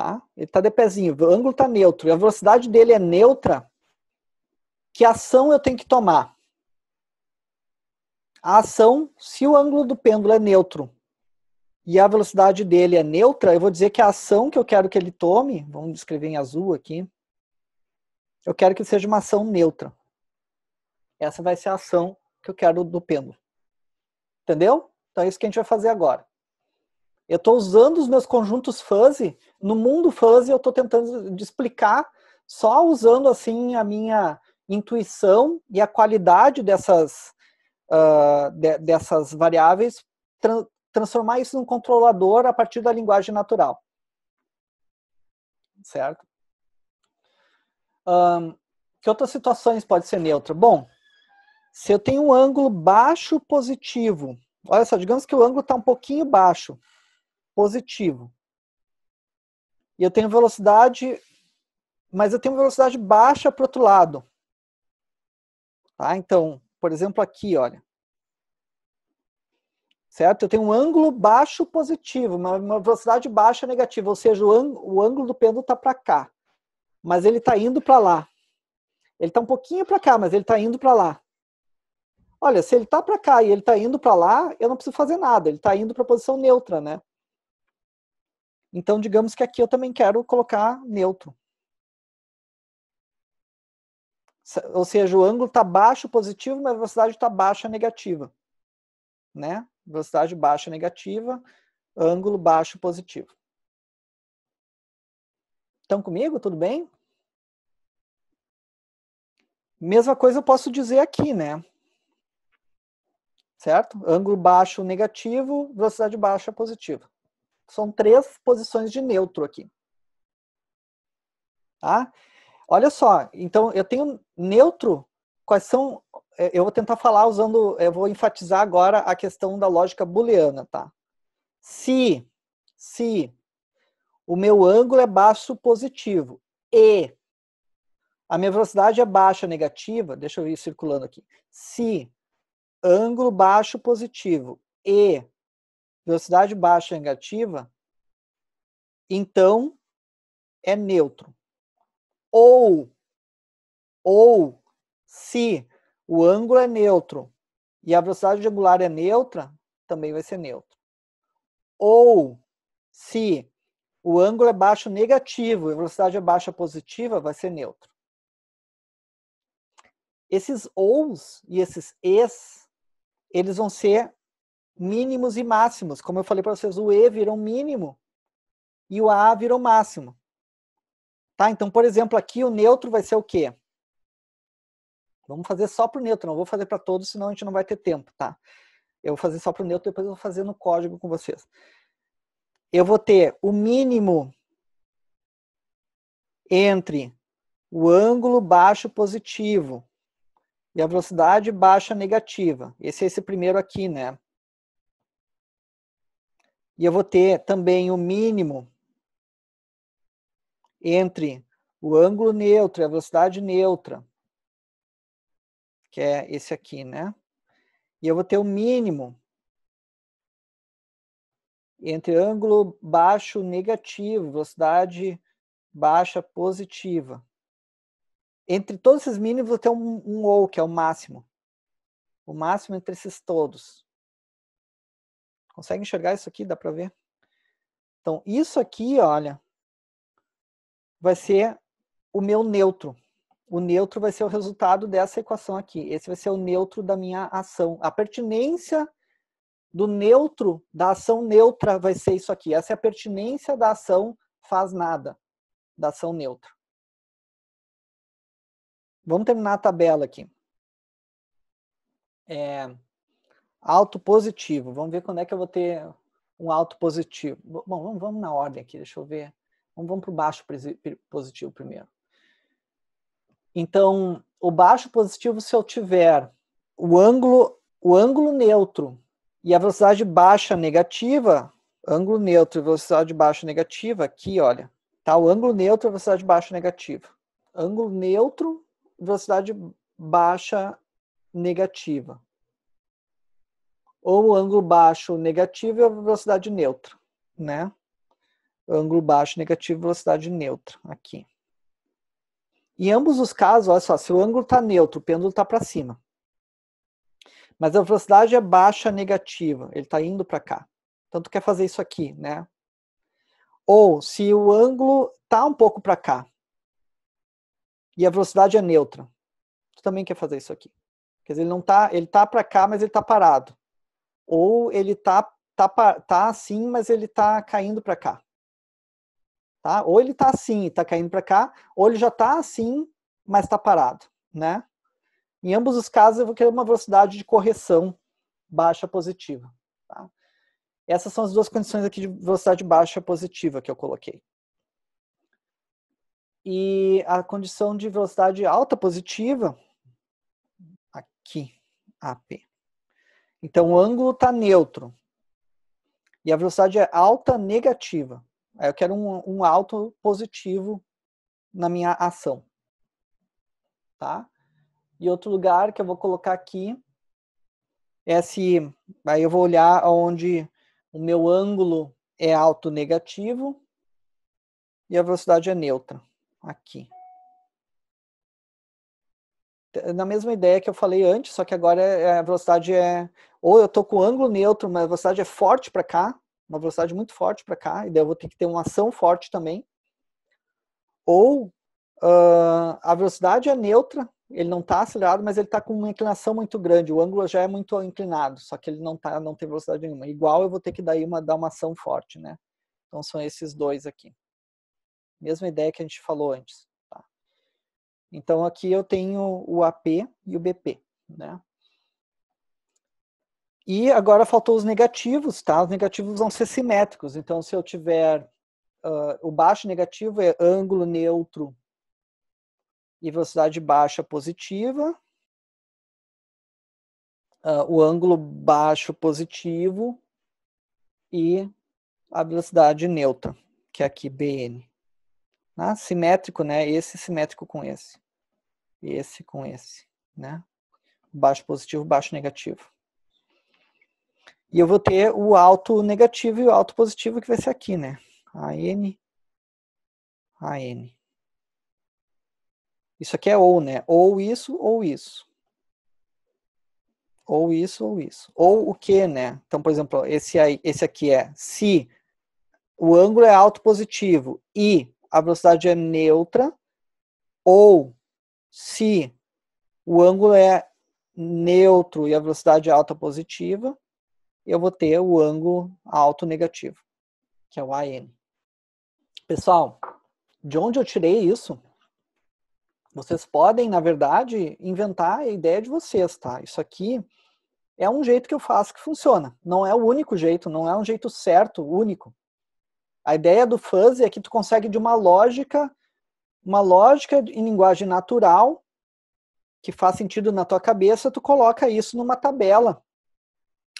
tá? Ele está de pezinho, o ângulo está neutro e a velocidade dele é neutra. Que ação eu tenho que tomar? A ação, se o ângulo do pêndulo é neutro e a velocidade dele é neutra, eu vou dizer que a ação que eu quero que ele tome, vamos escrever em azul aqui, eu quero que seja uma ação neutra. Essa vai ser a ação que eu quero do pêndulo. Entendeu? Então é isso que a gente vai fazer agora. Eu estou usando os meus conjuntos fuzzy, no mundo fuzzy eu estou tentando explicar só usando assim a minha intuição e a qualidade dessas, uh, de, dessas variáveis, tra transformar isso num controlador a partir da linguagem natural. Certo? Um, que outras situações pode ser neutra? Bom, se eu tenho um ângulo baixo positivo, olha só, digamos que o ângulo está um pouquinho baixo, positivo. E eu tenho velocidade, mas eu tenho velocidade baixa para o outro lado. Tá? Então, por exemplo, aqui, olha. Certo? Eu tenho um ângulo baixo positivo, uma velocidade baixa negativa, ou seja, o, ângulo do pêndulo está para cá, mas ele está indo para lá. Ele está um pouquinho para cá, mas ele está indo para lá. Olha, se ele está para cá e ele está indo para lá, eu não preciso fazer nada, ele está indo para a posição neutra, né? Então, digamos que aqui eu também quero colocar neutro. Ou seja, o ângulo está baixo positivo, mas a velocidade está baixa negativa. Né? Velocidade baixa negativa, ângulo baixo positivo. Estão comigo? Tudo bem? Mesma coisa eu posso dizer aqui, né? Certo? Ângulo baixo negativo, velocidade baixa positiva. São três posições de neutro aqui. Tá? Olha só, então eu tenho neutro, quais são. É, eu vou tentar falar usando. É, eu vou enfatizar agora a questão da lógica booleana, tá? Se, se o meu ângulo é baixo positivo e a minha velocidade é baixa negativa, deixa eu ir circulando aqui. Se ângulo baixo positivo e Velocidade baixa negativa, então é neutro. Ou, ou se o ângulo é neutro e a velocidade angular é neutra, também vai ser neutro. Ou se o ângulo é baixo negativo e a velocidade é baixa positiva, vai ser neutro. Esses ous e esses es, eles vão ser mínimos e máximos. Como eu falei para vocês, o E virou mínimo e o A virou máximo. Tá? Então, por exemplo, aqui o neutro vai ser o quê? Vamos fazer só para o neutro, não vou fazer para todos, senão a gente não vai ter tempo, tá? Eu vou fazer só para o neutro, depois eu vou fazer no código com vocês. Eu vou ter o mínimo entre o ângulo baixo positivo e a velocidade baixa negativa. Esse é esse primeiro aqui, né? E eu vou ter também o mínimo entre o ângulo neutro e a velocidade neutra, que é esse aqui, né? E eu vou ter o mínimo entre ângulo baixo negativo, velocidade baixa positiva. Entre todos esses mínimos, eu vou um, um ou, que é o máximo. O máximo entre esses todos. Consegue enxergar isso aqui? Dá para ver? Então, isso aqui, olha, vai ser o meu neutro. O neutro vai ser o resultado dessa equação aqui. Esse vai ser o neutro da minha ação. A pertinência do neutro, da ação neutra, vai ser isso aqui. Essa é a pertinência da ação faz nada, da ação neutra. Vamos terminar a tabela aqui. É, Alto positivo. Vamos ver quando é que eu vou ter um alto positivo. Bom, vamos, na ordem aqui, deixa eu ver. Vamos, vamos para o baixo positivo primeiro. Então, o baixo positivo, se eu tiver o ângulo, o ângulo neutro e a velocidade baixa negativa, ângulo neutro e velocidade baixa negativa, aqui, olha, tá? O ângulo neutro e velocidade baixa negativa. Ângulo neutro, velocidade baixa negativa ou o ângulo baixo negativo e a velocidade neutra, né? Ângulo baixo negativo, e velocidade neutra aqui. Em ambos os casos, olha só, se o ângulo está neutro, o pêndulo está para cima. Mas a velocidade é baixa negativa, ele está indo para cá. Então, tu quer fazer isso aqui, né? Ou se o ângulo está um pouco para cá e a velocidade é neutra, tu também quer fazer isso aqui. Quer dizer, ele não tá, ele tá para cá, mas ele está parado ou ele tá tá tá assim, mas ele tá caindo para cá. Tá? Ou ele tá assim está tá caindo para cá, ou ele já tá assim, mas tá parado, né? Em ambos os casos eu vou querer uma velocidade de correção baixa positiva, tá? Essas são as duas condições aqui de velocidade baixa positiva que eu coloquei. E a condição de velocidade alta positiva aqui, AP então o ângulo está neutro. E a velocidade é alta negativa. Aí é, eu quero um, um alto positivo na minha ação. Tá? E outro lugar que eu vou colocar aqui é se. Aí eu vou olhar onde o meu ângulo é alto negativo e a velocidade é neutra. Aqui na mesma ideia que eu falei antes, só que agora é, é, a velocidade é. Ou eu estou com ângulo neutro, mas a velocidade é forte para cá, uma velocidade muito forte para cá, e daí eu vou ter que ter uma ação forte também. Ou uh, a velocidade é neutra, ele não está acelerado, mas ele está com uma inclinação muito grande, o ângulo já é muito inclinado, só que ele não, tá, não tem velocidade nenhuma. Igual eu vou ter que daí uma, dar uma ação forte, né? Então são esses dois aqui. Mesma ideia que a gente falou antes. Então aqui eu tenho o AP e o BP, né? E agora faltou os negativos, tá? Os negativos vão ser simétricos. Então, se eu tiver uh, o baixo negativo é ângulo neutro e velocidade baixa positiva. Uh, o ângulo baixo positivo e a velocidade neutra, que é aqui BN. Né? simétrico, né? Esse simétrico com esse. Esse com esse, né? Baixo positivo, baixo negativo. E eu vou ter o alto negativo e o alto positivo que vai ser aqui, né? AN, AN. Isso aqui é ou, né? Ou isso, ou isso. Ou isso, ou isso. Ou o que, né? Então, por exemplo, esse, aí, esse aqui é se o ângulo é alto positivo e a velocidade é neutra, ou se o ângulo é neutro e a velocidade é alta positiva, eu vou ter o ângulo alto negativo, que é o AN. Pessoal, de onde eu tirei isso? Vocês podem, na verdade, inventar a ideia de vocês, tá? Isso aqui é um jeito que eu faço que funciona. Não é o único jeito, não é um jeito certo, único. A ideia do fuzzy é que tu consegue de uma lógica, uma lógica em linguagem natural que faz sentido na tua cabeça, tu coloca isso numa tabela.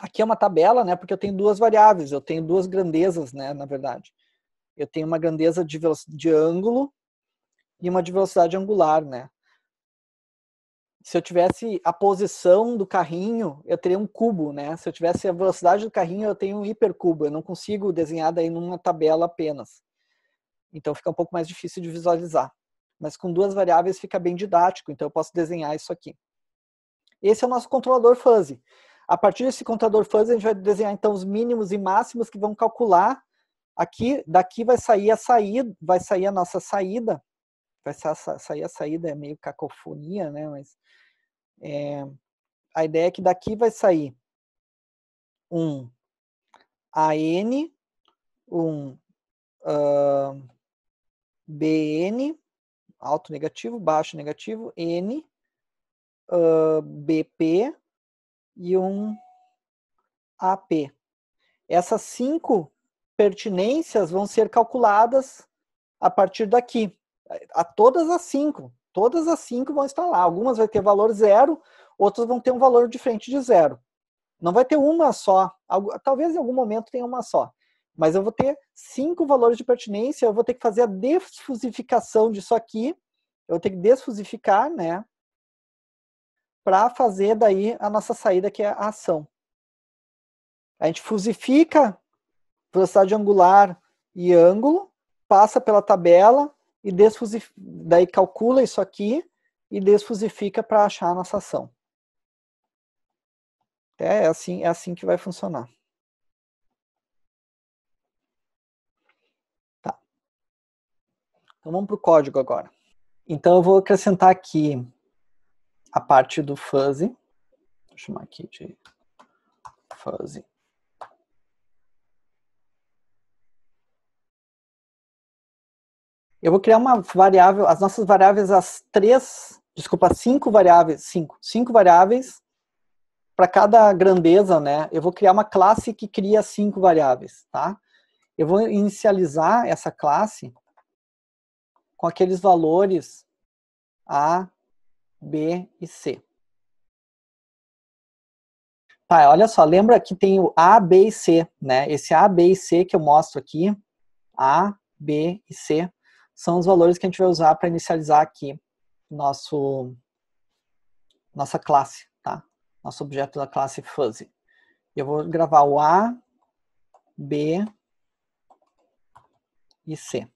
Aqui é uma tabela, né? Porque eu tenho duas variáveis, eu tenho duas grandezas, né? Na verdade, eu tenho uma grandeza de, de ângulo e uma de velocidade angular, né? se eu tivesse a posição do carrinho, eu teria um cubo, né? Se eu tivesse a velocidade do carrinho, eu tenho um hipercubo. Eu não consigo desenhar daí numa tabela apenas. Então fica um pouco mais difícil de visualizar. Mas com duas variáveis fica bem didático, então eu posso desenhar isso aqui. Esse é o nosso controlador fuzzy. A partir desse controlador fuzzy, a gente vai desenhar então os mínimos e máximos que vão calcular. Aqui, daqui vai sair a saída, vai sair a nossa saída vai sair a saída, é meio cacofonia, né? Mas é, a ideia é que daqui vai sair um AN, um uh, BN, alto negativo, baixo negativo, N, uh, BP e um AP. Essas cinco pertinências vão ser calculadas a partir daqui. A todas as cinco. Todas as cinco vão estar lá. Algumas vai ter valor zero, outras vão ter um valor diferente de zero. Não vai ter uma só. Talvez em algum momento tenha uma só. Mas eu vou ter cinco valores de pertinência, eu vou ter que fazer a desfusificação disso aqui. Eu vou ter que desfusificar, né? Para fazer daí a nossa saída, que é a ação. A gente fusifica velocidade angular e ângulo, passa pela tabela, e desfusif... daí calcula isso aqui e desfusifica para achar a nossa ação. É, é assim, é assim que vai funcionar. Tá. Então vamos para o código agora. Então eu vou acrescentar aqui a parte do fuzzy. Vou chamar aqui de fuzzy. Eu vou criar uma variável, as nossas variáveis, as três, desculpa, cinco variáveis, cinco, cinco variáveis para cada grandeza, né? Eu vou criar uma classe que cria cinco variáveis, tá? Eu vou inicializar essa classe com aqueles valores A, B e C. Tá, olha só, lembra que tem o A, B e C, né? Esse A, B e C que eu mostro aqui, A, B e C, são os valores que a gente vai usar para inicializar aqui nosso nossa classe, tá? Nosso objeto da classe fuzzy. Eu vou gravar o A, B e C.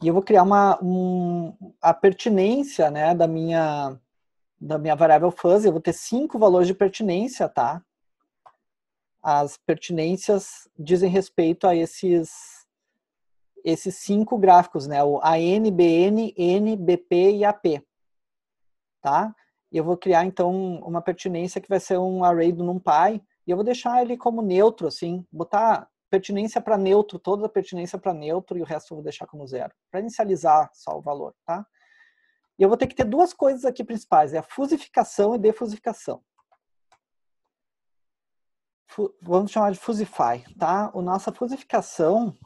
E eu vou criar uma um, a pertinência, né, da minha da minha variável fuzzy, eu vou ter cinco valores de pertinência, tá? As pertinências dizem respeito a esses esses cinco gráficos, né? O AN, BN, N, BP e AP. Tá? eu vou criar, então, uma pertinência que vai ser um array do NumPy, e eu vou deixar ele como neutro, assim, botar pertinência para neutro, toda a pertinência para neutro, e o resto eu vou deixar como zero, para inicializar só o valor, tá? E eu vou ter que ter duas coisas aqui principais, é a fusificação e defusificação. Fu vamos chamar de fusify, tá? A nossa fusificação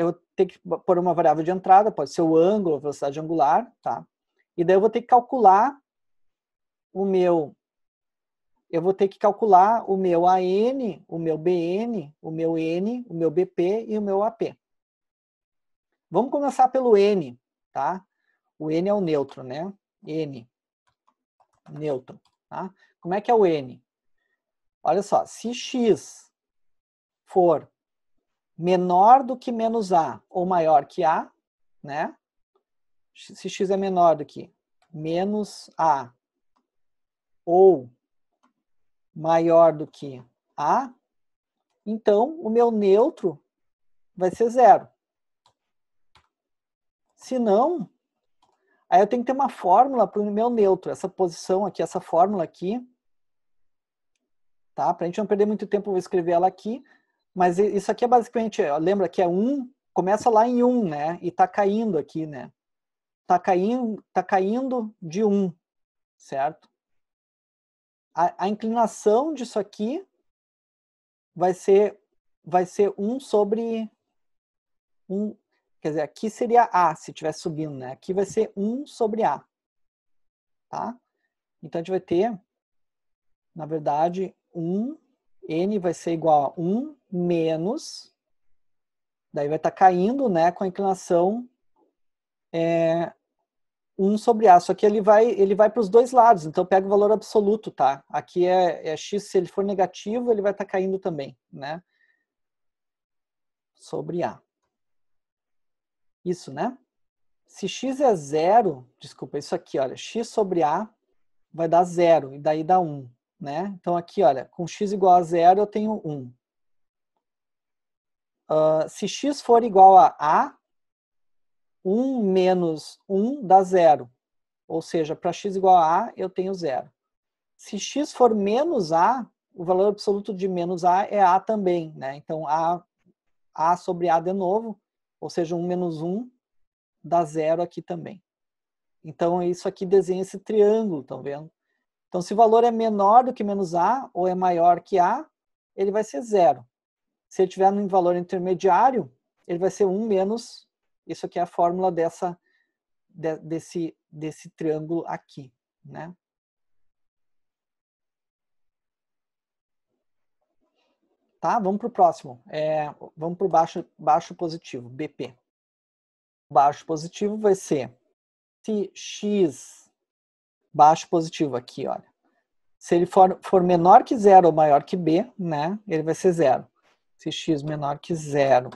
eu vou ter que pôr uma variável de entrada, pode ser o ângulo, velocidade angular, tá? E daí eu vou ter que calcular o meu eu vou ter que calcular o meu AN, o meu BN, o meu N, o meu BP e o meu AP. Vamos começar pelo N, tá? O N é o neutro, né? N, neutro, tá? Como é que é o N? Olha só, se X for menor do que menos A ou maior que A, né? Se X é menor do que menos A ou maior do que A, então o meu neutro vai ser zero. Se não, aí eu tenho que ter uma fórmula para o meu neutro. Essa posição aqui, essa fórmula aqui, tá? Para a gente não perder muito tempo, eu vou escrever ela aqui. Mas isso aqui é basicamente, lembra que é um, começa lá em um, né? E tá caindo aqui, né? Tá caindo, tá caindo de um, certo? A, a inclinação disso aqui vai ser vai ser um sobre um, quer dizer, aqui seria a se estiver subindo, né? Aqui vai ser um sobre a, tá? Então a gente vai ter, na verdade, um n vai ser igual a 1 menos, daí vai estar tá caindo né, com a inclinação é, 1 sobre A. Só que ele vai, ele vai para os dois lados, então pega o valor absoluto, tá? Aqui é, é x, se ele for negativo, ele vai estar tá caindo também, né? Sobre A. Isso, né? Se x é zero, desculpa, isso aqui, olha, x sobre A vai dar zero, e daí dá 1. Né? Então, aqui, olha, com x igual a zero eu tenho 1. Uh, ah, se x for igual a a, 1 menos 1 dá zero. Ou seja, para x igual a a, eu tenho zero. Se x for menos a, o valor absoluto de menos a é a também. Né? Então, a, a sobre a de novo, ou seja, 1 menos 1 dá zero aqui também. Então, isso aqui desenha esse triângulo, estão vendo? Então, se o valor é menor do que menos A ou é maior que A, ele vai ser zero. Se ele tiver um valor intermediário, ele vai ser 1 menos. Isso aqui é a fórmula dessa, de, desse, desse triângulo aqui. Né? Tá? Vamos para o próximo. É, vamos para o baixo, baixo positivo, BP. Baixo positivo vai ser se x baixo positivo aqui, olha. Se ele for, for menor que zero ou maior que B, né, ele vai ser zero. Se x menor que zero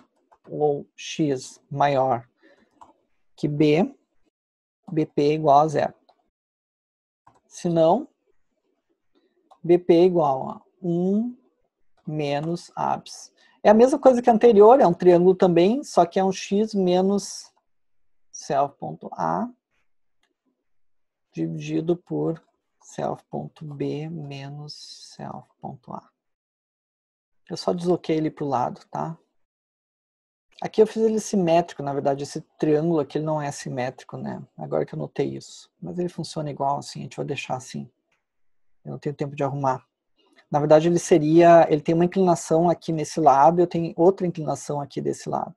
ou x maior que B, BP é igual a zero. Se não, BP é igual a 1 menos abs. É a mesma coisa que a anterior, é um triângulo também, só que é um x menos self.a dividido por self.b menos self.a. Eu só desloquei ele para o lado, tá? Aqui eu fiz ele simétrico, na verdade, esse triângulo aqui não é simétrico, né? Agora que eu notei isso. Mas ele funciona igual, assim, a gente vai deixar assim. Eu não tenho tempo de arrumar. Na verdade, ele seria, ele tem uma inclinação aqui nesse lado, eu tenho outra inclinação aqui desse lado.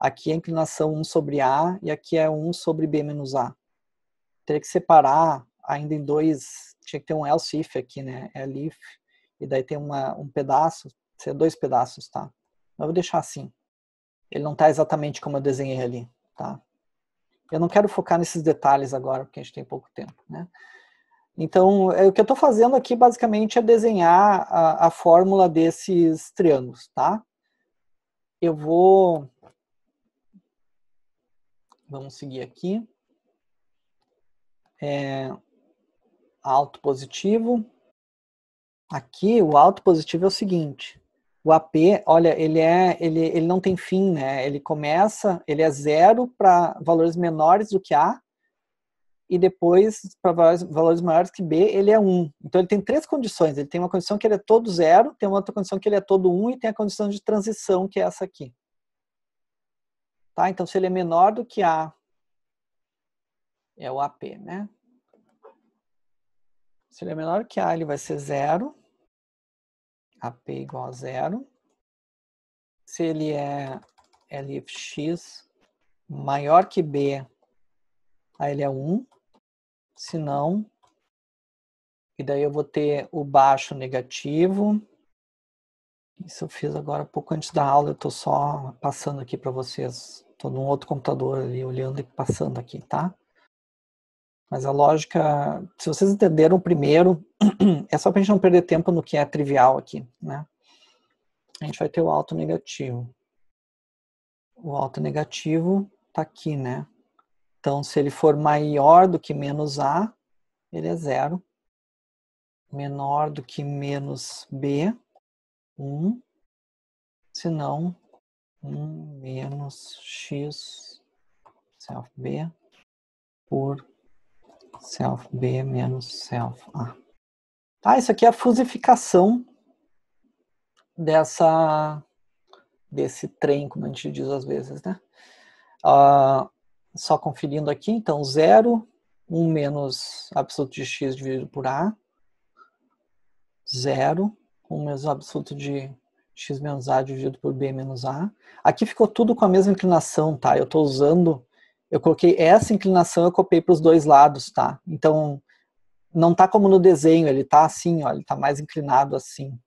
Aqui é a inclinação 1 sobre A e aqui é 1 sobre B menos A teria que separar ainda em dois, tinha que ter um else if aqui, né? Elif, e daí tem uma, um pedaço, ser dois pedaços, tá? Eu vou deixar assim. Ele não tá exatamente como eu desenhei ali, tá? Eu não quero focar nesses detalhes agora, porque a gente tem pouco tempo, né? Então, é, o que eu estou fazendo aqui, basicamente, é desenhar a, a fórmula desses triângulos, tá? Eu vou... Vamos seguir aqui é, alto positivo. Aqui o alto positivo é o seguinte: o AP, olha, ele é, ele, ele não tem fim, né? Ele começa, ele é zero para valores menores do que A e depois para valores, valores maiores que B ele é um. Então ele tem três condições. Ele tem uma condição que ele é todo zero, tem uma outra condição que ele é todo um e tem a condição de transição que é essa aqui. Tá? Então se ele é menor do que A é o AP, né? Se ele é menor que A, ele vai ser zero. AP igual a zero. Se ele é LFX é maior que B, aí ele é 1. Se não, e daí eu vou ter o baixo negativo. Isso eu fiz agora pouco antes da aula, eu estou só passando aqui para vocês. Tô num outro computador ali, olhando e passando aqui, tá? Mas a lógica, se vocês entenderam primeiro, é só para a gente não perder tempo no que é trivial aqui, né? A gente vai ter o alto negativo. O alto negativo está aqui, né? Então, se ele for maior do que menos A, ele é zero. Menor do que menos B, 1. Um. Se não, 1 um menos x self B por self B menos self A. Tá, isso aqui é a fusificação dessa desse trem, como a gente diz às vezes, né? Ah, só conferindo aqui, então 0, 1 um menos absoluto de x dividido por A, 0, 1 um menos absoluto de x menos A dividido por B menos A. Aqui ficou tudo com a mesma inclinação, tá? Eu estou usando eu coloquei essa inclinação, eu copiei para os dois lados, tá? Então, não tá como no desenho, ele tá assim, ó, ele tá mais inclinado assim.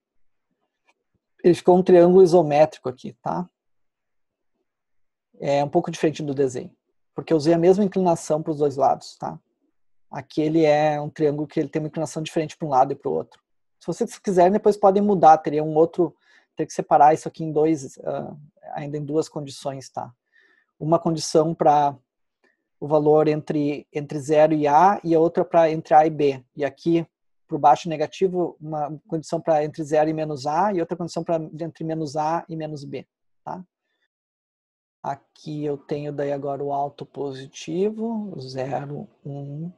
Ele ficou um triângulo isométrico aqui, tá? É um pouco diferente do desenho, porque eu usei a mesma inclinação para os dois lados, tá? Aqui ele é um triângulo que ele tem uma inclinação diferente para um lado e para o outro. Se vocês quiserem, depois podem mudar, teria um outro, Tem que separar isso aqui em dois, uh, ainda em duas condições, tá? Uma condição para o valor entre, entre zero e A e a outra para entre A e B. E aqui, para o baixo negativo, uma condição para entre zero e menos A e outra condição para entre menos A e menos B. Tá? Aqui eu tenho daí agora o alto positivo, 0, 1, um,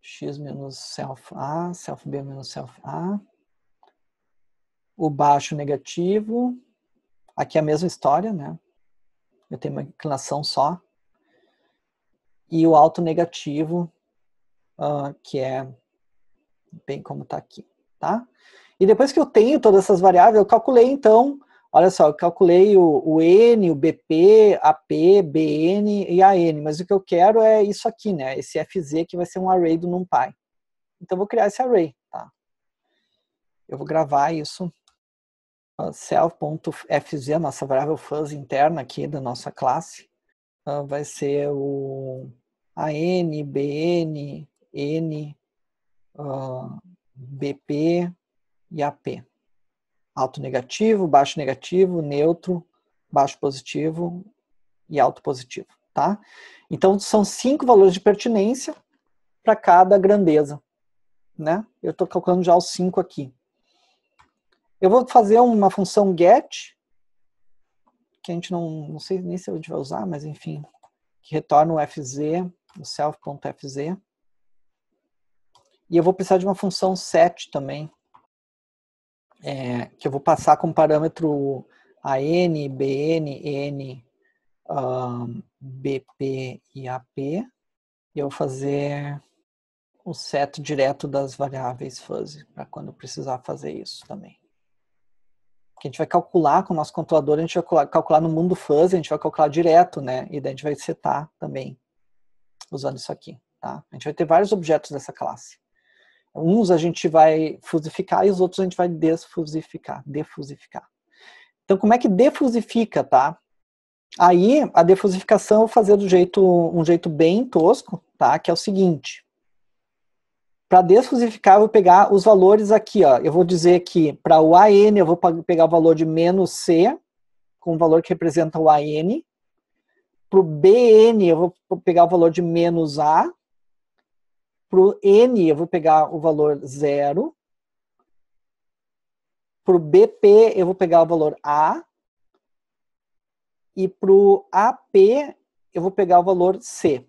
x menos self A, self B menos self A. O baixo negativo, aqui é a mesma história, né? Eu tenho uma inclinação só, e o alto negativo, uh, que é bem como está aqui, tá? E depois que eu tenho todas essas variáveis, eu calculei então, olha só, eu calculei o, o N, o BP, AP, BN e AN, mas o que eu quero é isso aqui, né? Esse FZ que vai ser um array do NumPy. Então eu vou criar esse array, tá? Eu vou gravar isso self.fz, ah, a nossa variável fuzz interna aqui da nossa classe, ah, vai ser o AN, BN, N, uh, ah, BP e AP. Alto negativo, baixo negativo, neutro, baixo positivo e alto positivo, tá? Então, são cinco valores de pertinência para cada grandeza, né? Eu estou calculando já os cinco aqui. Eu vou fazer uma função get, que a gente não, não sei nem se a gente vai usar, mas enfim, que retorna o fz o self.fz. E eu vou precisar de uma função set também, é, que eu vou passar como parâmetro AN, BN, n, um, BP e AP. E eu vou fazer o set direto das variáveis fuzzy, para quando eu precisar fazer isso também. Que a gente vai calcular com o nosso controlador, a gente vai calcular no mundo fuzzy, a gente vai calcular direto, né? E daí a gente vai setar também usando isso aqui. Tá? A gente vai ter vários objetos dessa classe. Uns a gente vai fusificar e os outros a gente vai desfusificar, defusificar. Então, como é que defusifica, tá? Aí, a defusificação eu vou fazer do jeito, um jeito bem tosco, tá? Que é o seguinte. Para desfusificar, eu vou pegar os valores aqui, ó. Eu vou dizer que para o AN, eu vou pegar o valor de menos C, com o valor que representa o AN. Para o BN, eu vou, pegar o valor de menos A. Para o N, eu vou pegar o valor zero. Para o BP, eu vou pegar o valor A. E para o AP, eu vou pegar o valor C.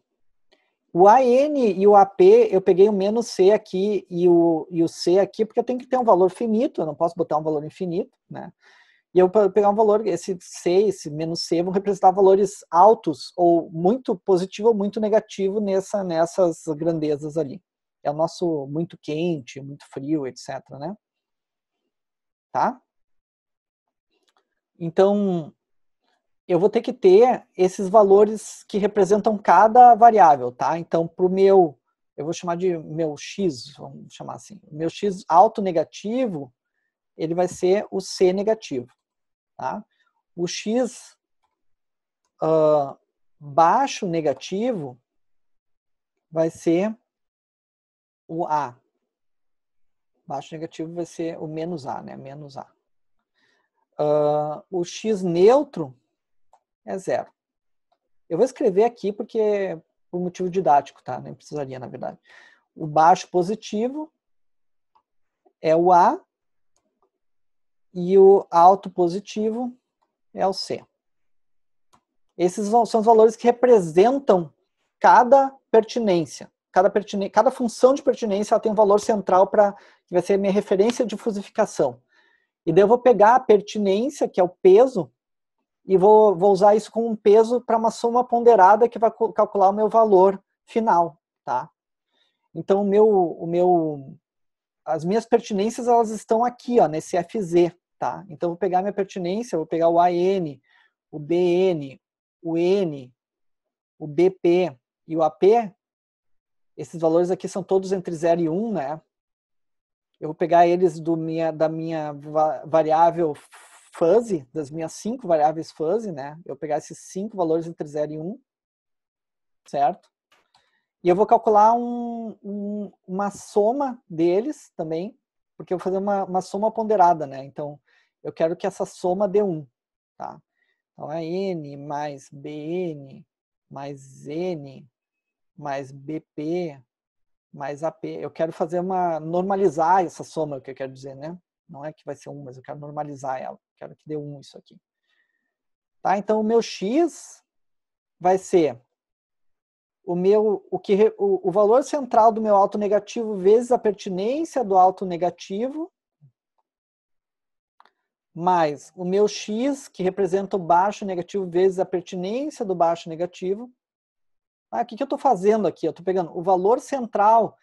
O AN e o AP, eu peguei o menos C aqui e o, e o C aqui, porque eu tenho que ter um valor finito, eu não posso botar um valor infinito, né? E eu pegar um valor, esse C, esse menos C, vão representar valores altos, ou muito positivo ou muito negativo nessa, nessas grandezas ali. É o nosso muito quente, muito frio, etc. Né? Tá? Então, eu vou ter que ter esses valores que representam cada variável, tá? Então, para o meu, eu vou chamar de meu x, vamos chamar assim, meu x alto negativo, ele vai ser o C negativo. Tá? O x uh, baixo negativo vai ser o A. Baixo negativo vai ser o menos A, né? Menos A. Uh, o x neutro é zero. Eu vou escrever aqui porque por motivo didático, tá? Nem precisaria, na verdade. O baixo positivo é o A e o alto positivo é o C. Esses são os valores que representam cada pertinência. Cada, pertine, cada função de pertinência tem um valor central para que vai ser minha referência de fusificação. E daí eu vou pegar a pertinência, que é o peso, e vou, vou usar isso como um peso para uma soma ponderada que vai calcular o meu valor final, tá? Então o meu, o meu, as minhas pertinências elas estão aqui, ó, nesse FZ. Tá? Então, vou pegar minha pertinência, vou pegar o AN, o BN, o N, o BP e o AP. Esses valores aqui são todos entre 0 e 1, né? Eu vou pegar eles do minha, da minha variável fuzzy, das minhas cinco variáveis fuzzy, né? Eu vou pegar esses cinco valores entre 0 e 1, certo? E eu vou calcular um, um, uma soma deles também, porque eu vou fazer uma, uma soma ponderada, né? Então, eu quero que essa soma dê 1. Tá? Então, é N mais BN mais N mais BP mais AP. Eu quero fazer uma normalizar essa soma, é o que eu quero dizer, né? Não é que vai ser 1, mas eu quero normalizar ela. quero que dê 1 isso aqui. Tá? Então, o meu x vai ser o meu o que o, o valor central do meu alto negativo vezes a pertinência do alto negativo mais o meu x, que representa o baixo negativo, vezes a pertinência do baixo negativo. Ah, o que, eu estou fazendo aqui? Eu estou pegando o valor central,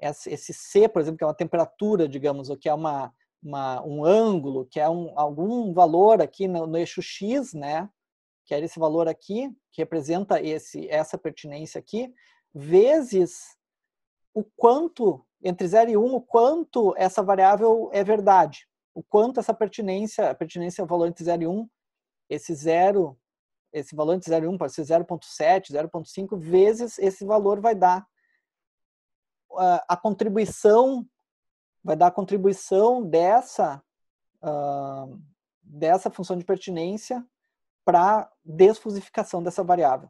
esse C, por exemplo, que é uma temperatura, digamos, ou que é uma, uma um ângulo, que é um, algum valor aqui no, no eixo x, né? que é esse valor aqui, que representa esse, essa pertinência aqui, vezes o quanto, entre 0 e 1, um, o quanto essa variável é verdade o quanto essa pertinência, a pertinência é o valor entre 0 e 1, um, esse zero, esse valor entre 0 e 1 um pode ser 0.7, 0.5 vezes esse valor vai dar a contribuição, vai dar a contribuição dessa, uh, dessa função de pertinência para desfusificação dessa variável.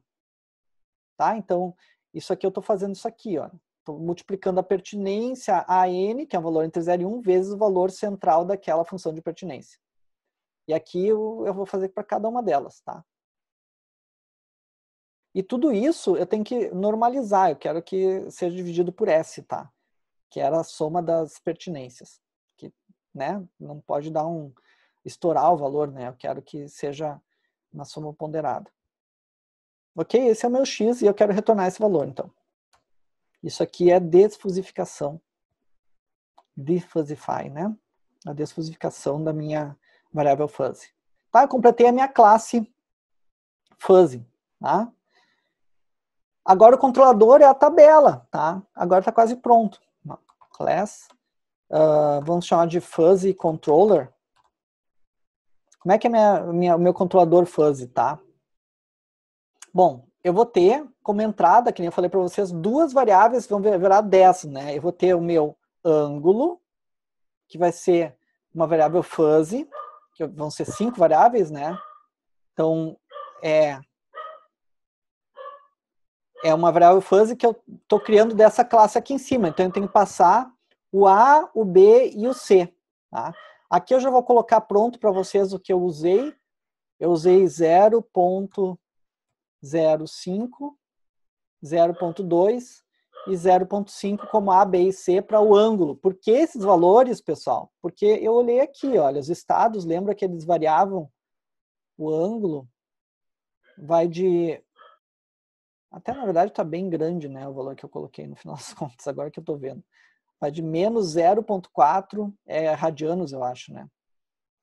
Tá? Então, isso aqui eu estou fazendo isso aqui, ó multiplicando a pertinência a n, que é um valor entre 0 e 1, vezes o valor central daquela função de pertinência. E aqui eu, eu vou fazer para cada uma delas, tá? E tudo isso eu tenho que normalizar, eu quero que seja dividido por S, tá? Que era a soma das pertinências. Que, né? Não pode dar um... estourar o valor, né? Eu quero que seja uma soma ponderada. Ok? Esse é o meu X e eu quero retornar esse valor, então. Isso aqui é desfusificação. Defusify, né? A desfusificação da minha variável fuzzy. Tá, eu completei a minha classe fuzzy, tá? Agora o controlador é a tabela, tá? Agora está quase pronto. Class, uh, vamos chamar de fuzzy controller. Como é que é o meu controlador fuzzy, tá? Bom, eu vou ter como entrada, que nem eu falei para vocês, duas variáveis vão virar 10, né? Eu vou ter o meu ângulo, que vai ser uma variável fuzzy, que vão ser cinco variáveis, né? Então, é é uma variável fuzzy que eu estou criando dessa classe aqui em cima. Então, eu tenho que passar o A, o B e o C. Tá? Aqui eu já vou colocar pronto para vocês o que eu usei. Eu usei 0. 0,5, 0,2 e 0,5 como A, B e C para o ângulo. Por que esses valores, pessoal? Porque eu olhei aqui, olha, os estados, lembra que eles variavam o ângulo? Vai de... Até, na verdade, está bem grande né, o valor que eu coloquei no final das contas, agora que eu estou vendo. Vai de menos 0,4 é, radianos, eu acho, né?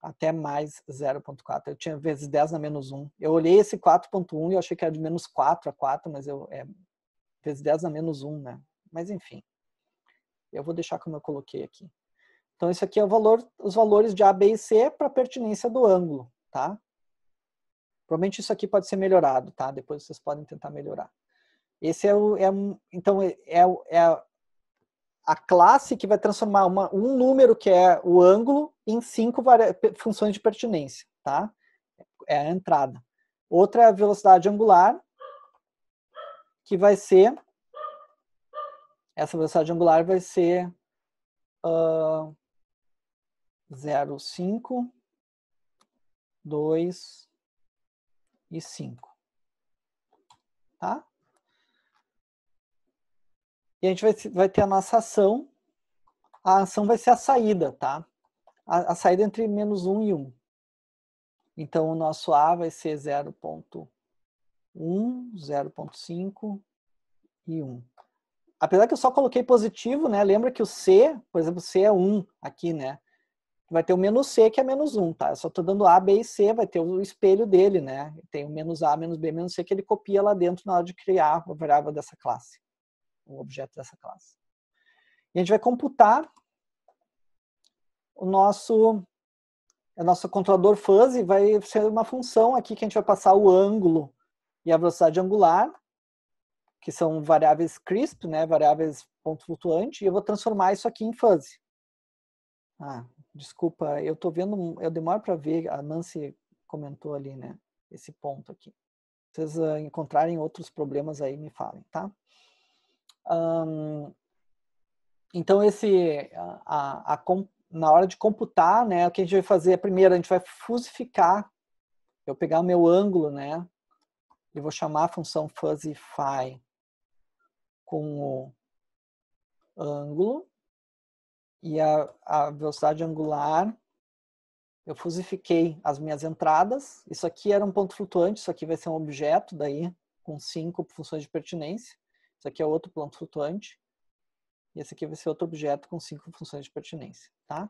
até mais 0.4. Eu tinha vezes 10 na menos 1. Eu olhei esse 4.1 e achei que era de menos 4 a 4, mas eu, é vezes 10 na menos 1, né? Mas enfim, eu vou deixar como eu coloquei aqui. Então, isso aqui é o valor, os valores de A, B e C para a pertinência do ângulo, tá? Provavelmente isso aqui pode ser melhorado, tá? Depois vocês podem tentar melhorar. Esse é o, é, então, é, é, é a classe que vai transformar uma, um número que é o ângulo em cinco funções de pertinência, tá? É a entrada. Outra é a velocidade angular, que vai ser essa velocidade angular vai ser uh, 5, 2 e 5. Tá? E a gente vai, vai ter a nossa ação. A ação vai ser a saída, tá? A, a saída entre menos 1 e 1. Então, o nosso A vai ser 0.1, 0.5 e 1. Apesar que eu só coloquei positivo, né? Lembra que o C, por exemplo, C é 1 aqui, né? Vai ter o menos C, que é menos 1, tá? Eu só tô dando A, B e C, vai ter o espelho dele, né? Tem o menos A, menos B, menos C, que ele copia lá dentro na hora de criar a variável dessa classe o objeto dessa classe. E a gente vai computar o nosso o nosso controlador fuzzy vai ser uma função aqui que a gente vai passar o ângulo e a velocidade angular, que são variáveis crisp, né, variáveis ponto flutuante, e eu vou transformar isso aqui em fuzzy. Ah, desculpa, eu estou vendo, eu demoro para ver, a Nancy comentou ali, né, esse ponto aqui. Se vocês ah, encontrarem outros problemas aí, me falem, tá? então, esse, a, a, a, na hora de computar, né, o que a gente vai fazer é, primeiro, a gente vai fusificar, eu pegar o meu ângulo, né, e vou chamar a função fuzzify com o ângulo e a, a velocidade angular. Eu fusifiquei as minhas entradas. Isso aqui era um ponto flutuante, isso aqui vai ser um objeto, daí com cinco funções de pertinência. Isso aqui é outro plano flutuante. E esse aqui vai ser outro objeto com cinco funções de pertinência, tá?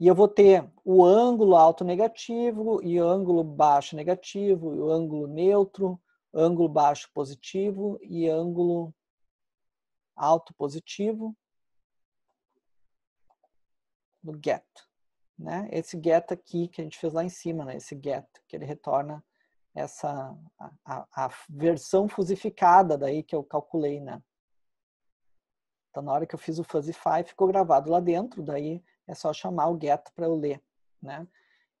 E eu vou ter o ângulo alto negativo e o ângulo baixo negativo, e o ângulo neutro, ângulo baixo positivo e ângulo alto positivo do get. Né? Esse get aqui que a gente fez lá em cima, né? esse get que ele retorna essa a, a, versão fusificada daí que eu calculei, né? Então, na hora que eu fiz o Fuzzify, ficou gravado lá dentro, daí é só chamar o get para eu ler, né?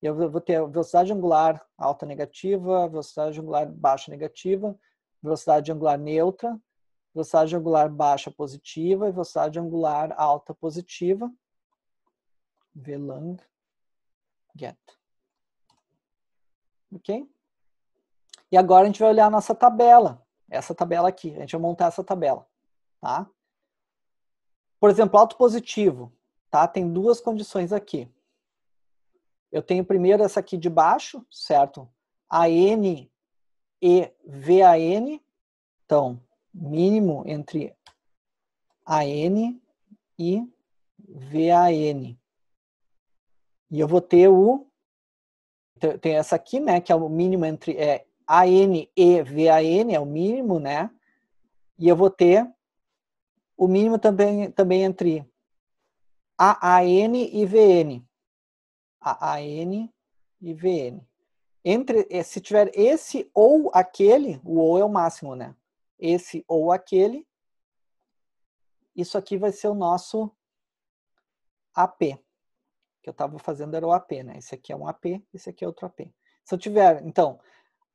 eu vou ter velocidade angular alta negativa, velocidade angular baixa negativa, velocidade angular neutra, velocidade angular baixa positiva e velocidade angular alta positiva. Velang get. Ok? E agora a gente vai olhar a nossa tabela, essa tabela aqui. A gente vai montar essa tabela, tá? Por exemplo, alto positivo, tá? Tem duas condições aqui. Eu tenho primeiro essa aqui de baixo, certo? A N e VAN, então, mínimo entre a N e VAN. E eu vou ter o tem essa aqui, né, que é o mínimo entre é, n e n é o mínimo, né? E eu vou ter o mínimo também, também entre AAN e VN. AAN e VN. Entre, eh, se tiver esse ou aquele, o ou é o máximo, né? Esse ou aquele, isso aqui vai ser o nosso AP. O que eu estava fazendo era o AP, né? Esse aqui é um AP, esse aqui é outro AP. Se eu tiver, então,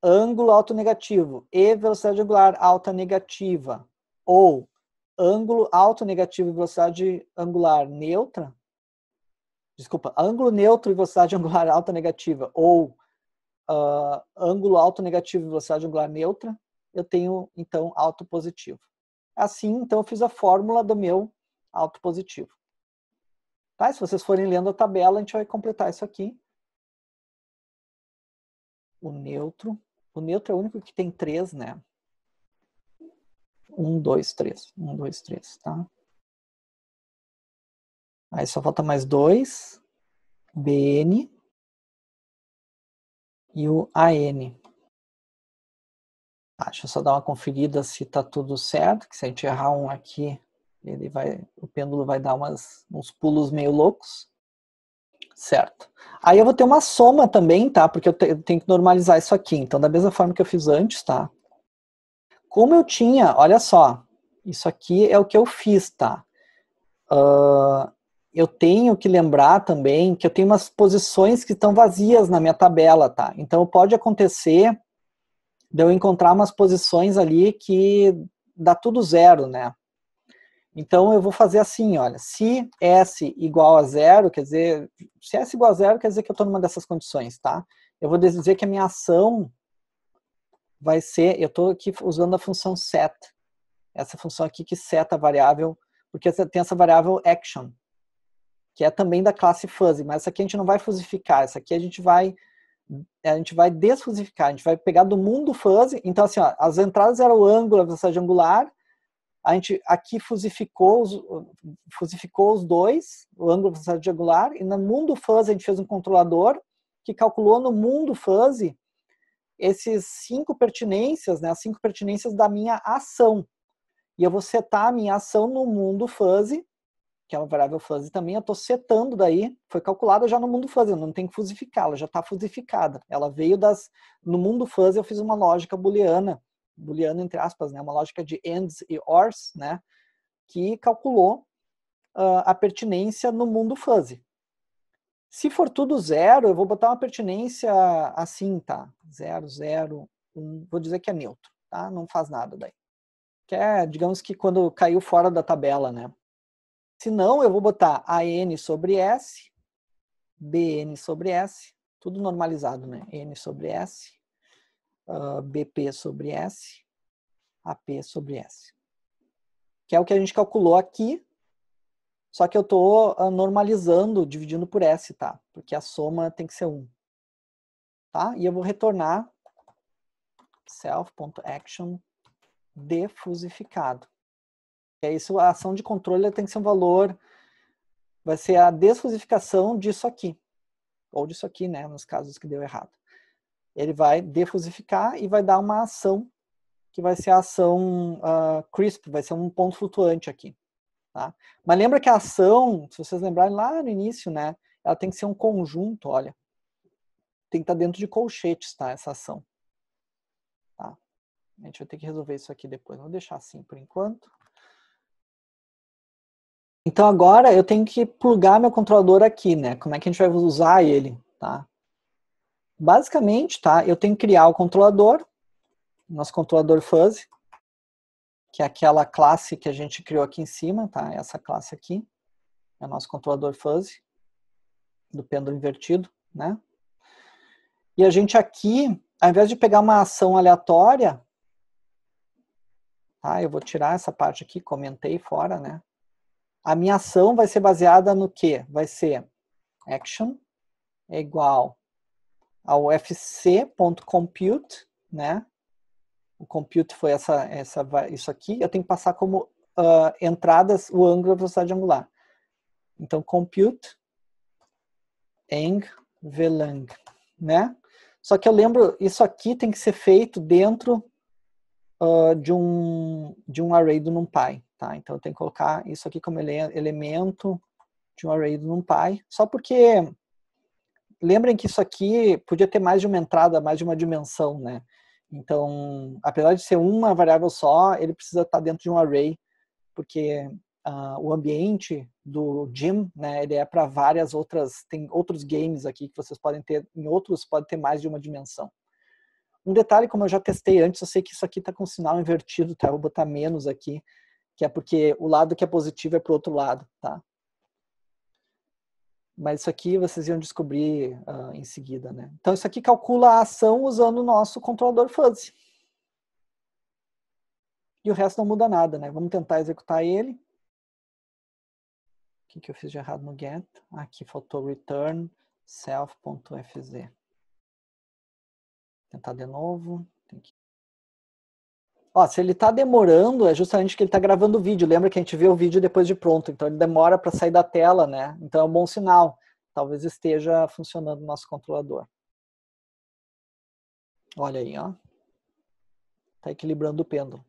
ângulo alto negativo e velocidade angular alta negativa ou ângulo alto negativo e velocidade angular neutra, desculpa, ângulo neutro e velocidade angular alta negativa ou uh, ângulo negativo e velocidade angular neutra, eu tenho, então, alto positivo Assim, então, eu fiz a fórmula do meu positivo Tá? Se vocês forem lendo a tabela, a gente vai completar isso aqui. O neutro o neutro é o único que tem três, né? Um, dois, três. Um, dois, três, tá? Aí só falta mais dois. BN. E o AN. Tá, deixa eu só dar uma conferida se tá tudo certo. Que se a gente errar um aqui, ele vai, o pêndulo vai dar umas, uns pulos meio loucos. Certo. Aí eu vou ter uma soma também, tá? Porque eu, te, eu tenho que normalizar isso aqui. Então, da mesma forma que eu fiz antes, tá? Como eu tinha, olha só, isso aqui é o que eu fiz, tá? Uh, eu tenho que lembrar também que eu tenho umas posições que estão vazias na minha tabela, tá? Então pode acontecer de eu encontrar umas posições ali que dá tudo zero, né? Então eu vou fazer assim, olha, se S igual a zero, quer dizer, se S igual a zero, quer dizer que eu estou numa dessas condições, tá? Eu vou dizer que a minha ação vai ser, eu estou aqui usando a função set, essa função aqui que seta a variável, porque tem essa variável action, que é também da classe fuzzy, mas essa aqui a gente não vai fuzzificar, essa aqui a gente vai a gente vai desfuzzificar, a gente vai pegar do mundo fuzzy, então assim, ó, as entradas eram o ângulo, a velocidade é angular, a gente aqui fusificou os, fusificou os dois, o ângulo processado diagonal, e no mundo fuzzy a gente fez um controlador que calculou no mundo fuzzy esses cinco pertinências, né, as cinco pertinências da minha ação. E eu vou setar a minha ação no mundo fuzzy, que é uma variável fuzzy também, eu estou setando daí, foi calculada já no mundo fuzzy, não tem que fusificar, ela já está fusificada. Ela veio das... No mundo fuzzy eu fiz uma lógica booleana, booleano entre aspas, né, uma lógica de ands e ors, né, que calculou uh, a pertinência no mundo fuzzy. Se for tudo zero, eu vou botar uma pertinência assim, tá? Zero, zero, um, vou dizer que é neutro, tá? Não faz nada daí. Que é, digamos que quando caiu fora da tabela, né? Se não, eu vou botar AN sobre S, BN sobre S, tudo normalizado, né? N sobre S, ah, BP sobre S, AP sobre S. Que é o que a gente calculou aqui, só que eu estou ah, normalizando, dividindo por S, tá? Porque a soma tem que ser 1. Tá? E eu vou retornar self.action defusificado. É isso, a ação de controle tem que ser um valor, vai ser a desfusificação disso aqui. Ou disso aqui, né? Nos casos que deu errado ele vai defusificar e vai dar uma ação que vai ser a ação uh, crisp, vai ser um ponto flutuante aqui. Tá? Mas lembra que a ação, se vocês lembrarem lá no início, né, ela tem que ser um conjunto, olha. Tem que estar tá dentro de colchetes, tá, essa ação. Tá? A gente vai ter que resolver isso aqui depois. Vou deixar assim por enquanto. Então agora eu tenho que plugar meu controlador aqui, né? Como é que a gente vai usar ele, tá? basicamente, tá? Eu tenho que criar o controlador, nosso controlador fuzzy, que é aquela classe que a gente criou aqui em cima, tá? Essa classe aqui é o nosso controlador fuzzy do pêndulo invertido, né? E a gente aqui, ao invés de pegar uma ação aleatória, tá? Eu vou tirar essa parte aqui, comentei fora, né? A minha ação vai ser baseada no quê? Vai ser action é igual a UFC.compute, né? O compute foi essa, essa, isso aqui. Eu tenho que passar como uh, entradas o ângulo e a velocidade angular. Então, compute Engvelang, né? Só que eu lembro, isso aqui tem que ser feito dentro uh, de, um, de um array do NumPy, tá? Então, eu tenho que colocar isso aqui como ele, elemento de um array do NumPy, só porque lembrem que isso aqui podia ter mais de uma entrada, mais de uma dimensão, né? Então, apesar de ser uma variável só, ele precisa estar dentro de um array, porque uh, o ambiente do gym, né, ele é para várias outras, tem outros games aqui que vocês podem ter, em outros pode ter mais de uma dimensão. Um detalhe, como eu já testei antes, eu sei que isso aqui está com sinal invertido, tá? Eu vou botar menos aqui, que é porque o lado que é positivo é para o outro lado, tá? Mas isso aqui vocês iam descobrir uh, em seguida, né? Então isso aqui calcula a ação usando o nosso controlador fuzzy. E o resto não muda nada, né? Vamos tentar executar ele. O que, que eu fiz de errado no get? Aqui faltou return self.fz. Tentar de novo. Tem que Ó, se ele tá demorando, é justamente que ele tá gravando o vídeo. Lembra que a gente vê o vídeo depois de pronto, então ele demora para sair da tela, né? Então é um bom sinal. Talvez esteja funcionando o nosso controlador. Olha aí, ó. Tá equilibrando o pêndulo.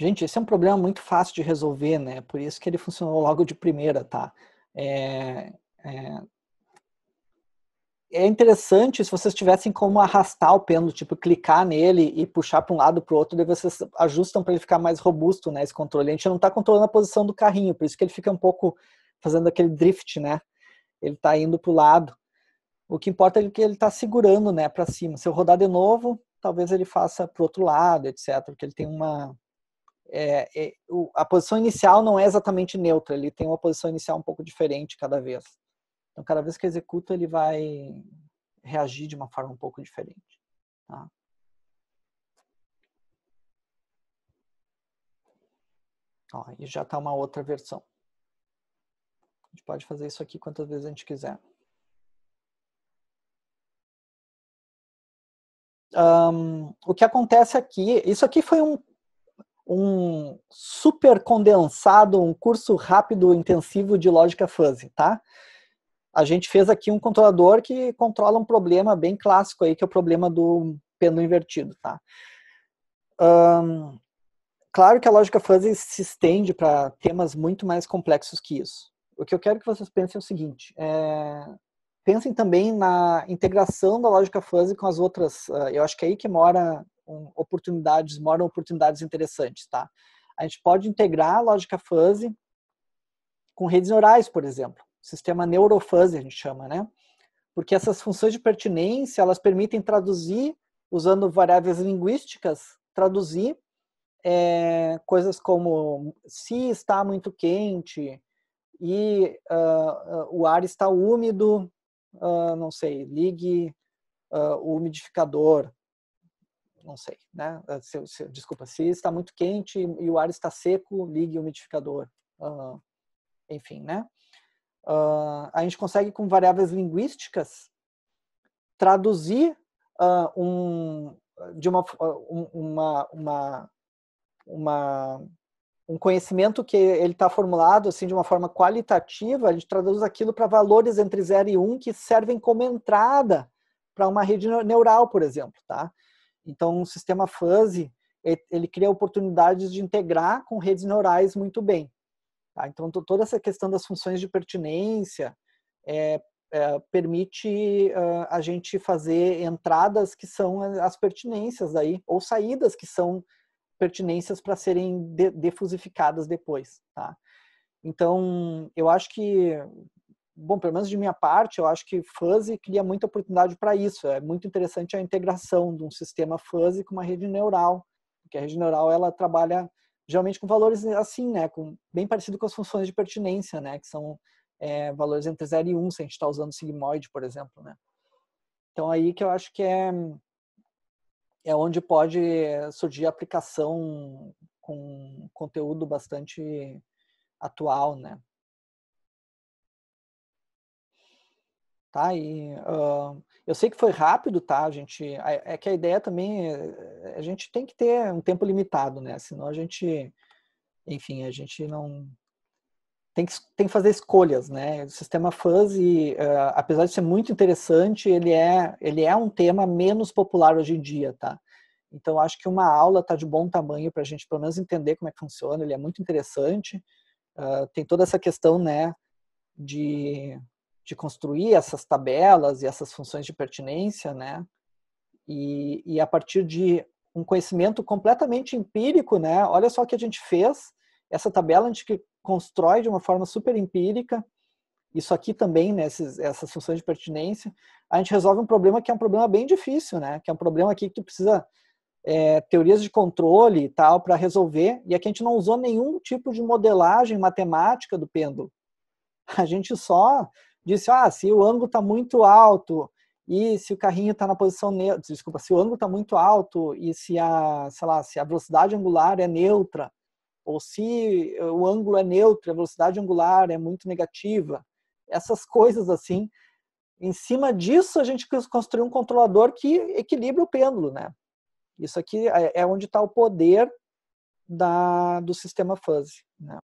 Gente, esse é um problema muito fácil de resolver, né? Por isso que ele funcionou logo de primeira, tá? É, é, é interessante se vocês tivessem como arrastar o pêndulo, tipo clicar nele e puxar para um lado para o outro, daí vocês ajustam para ele ficar mais robusto, né? Esse controle. A gente não está controlando a posição do carrinho, por isso que ele fica um pouco fazendo aquele drift, né? Ele está indo para o lado. O que importa é que ele está segurando, né, para cima. Se eu rodar de novo, talvez ele faça para o outro lado, etc. Porque ele tem uma é, é, a posição inicial não é exatamente neutra, ele tem uma posição inicial um pouco diferente cada vez. Então, cada vez que executa, ele vai reagir de uma forma um pouco diferente. Tá? Ó, e já está uma outra versão. A gente pode fazer isso aqui quantas vezes a gente quiser. Um, o que acontece aqui, isso aqui foi um, um super condensado, um curso rápido intensivo de lógica fuzzy, tá? a gente fez aqui um controlador que controla um problema bem clássico aí, que é o problema do pêndulo invertido, tá? Um, claro que a lógica fuzzy se estende para temas muito mais complexos que isso. O que eu quero que vocês pensem é o seguinte, é, pensem também na integração da lógica fuzzy com as outras, ah, eu acho que é aí que mora oportunidades, moram oportunidades interessantes, tá? A gente pode integrar a lógica fuzzy com redes neurais, por exemplo sistema neurofuzzy, a gente chama, né? Porque essas funções de pertinência, elas permitem traduzir, usando variáveis linguísticas, traduzir é, coisas como se está muito quente e uh, o ar está úmido, uh, não sei, ligue o umidificador, não sei, né? Se, se, desculpa, se está muito quente e o ar está seco, ligue o umidificador, enfim, né? Uh, a gente consegue, com variáveis linguísticas, traduzir uh, um, de uma, ah, uma, uma, uma, um conhecimento que ele está formulado assim de uma forma qualitativa, a gente traduz aquilo para valores entre 0 e 1 um que servem como entrada para uma rede neural, por exemplo. Tá? Então, um sistema fuzzy, ele cria oportunidades de integrar com redes neurais muito bem. Tá? Então, toda essa questão das funções de pertinência é, é, permite uh, a gente fazer entradas que são as pertinências aí ou saídas que são pertinências para serem de, defusificadas depois. Tá? Então, eu acho que, bom, pelo menos de minha parte, eu acho que fuzzy cria muita oportunidade para isso. É muito interessante a integração de um sistema fuzzy com uma rede neural, porque a rede neural ela trabalha geralmente com valores assim, né? Com, bem parecido com as funções de pertinência, né? Que são é, valores entre 0 e 1, um, se a gente está usando sigmoide, por exemplo, né? Então, aí que eu acho que é, é onde pode surgir aplicação com conteúdo bastante atual, né? tá? E uh, eu sei que foi rápido, tá? A gente é que a ideia também é, a gente tem que ter um tempo limitado, né? Senão a gente, enfim, a gente não tem que, tem que fazer escolhas, né? O sistema fuzzy, uh, apesar de ser muito interessante, ele é ele é um tema menos popular hoje em dia, tá? Então acho que uma aula está de bom tamanho para a gente pelo menos entender como é que funciona. Ele é muito interessante. Uh, tem toda essa questão, né? De de construir essas tabelas e essas funções de pertinência, né? E, e a partir de um conhecimento completamente empírico, né? Olha só o que a gente fez, essa tabela a gente que constrói de uma forma super empírica, isso aqui também, né, essas funções de pertinência, a gente resolve um problema que é um problema bem difícil, né? Que é um problema aqui que tu precisa é, teorias de controle e tal para resolver, e aqui a gente não usou nenhum tipo de modelagem matemática do pêndulo. A gente só disse, ah, se o ângulo está muito alto e se o carrinho está na posição neutra, desculpa, se o ângulo está muito alto e se a, sei lá, se a velocidade angular é neutra, ou se o ângulo é neutro, a velocidade angular é muito negativa, essas coisas assim. Em cima disso, a gente construiu um controlador que equilibra o pêndulo, né? Isso aqui é, é onde está o poder da, do sistema fuzzy. Né?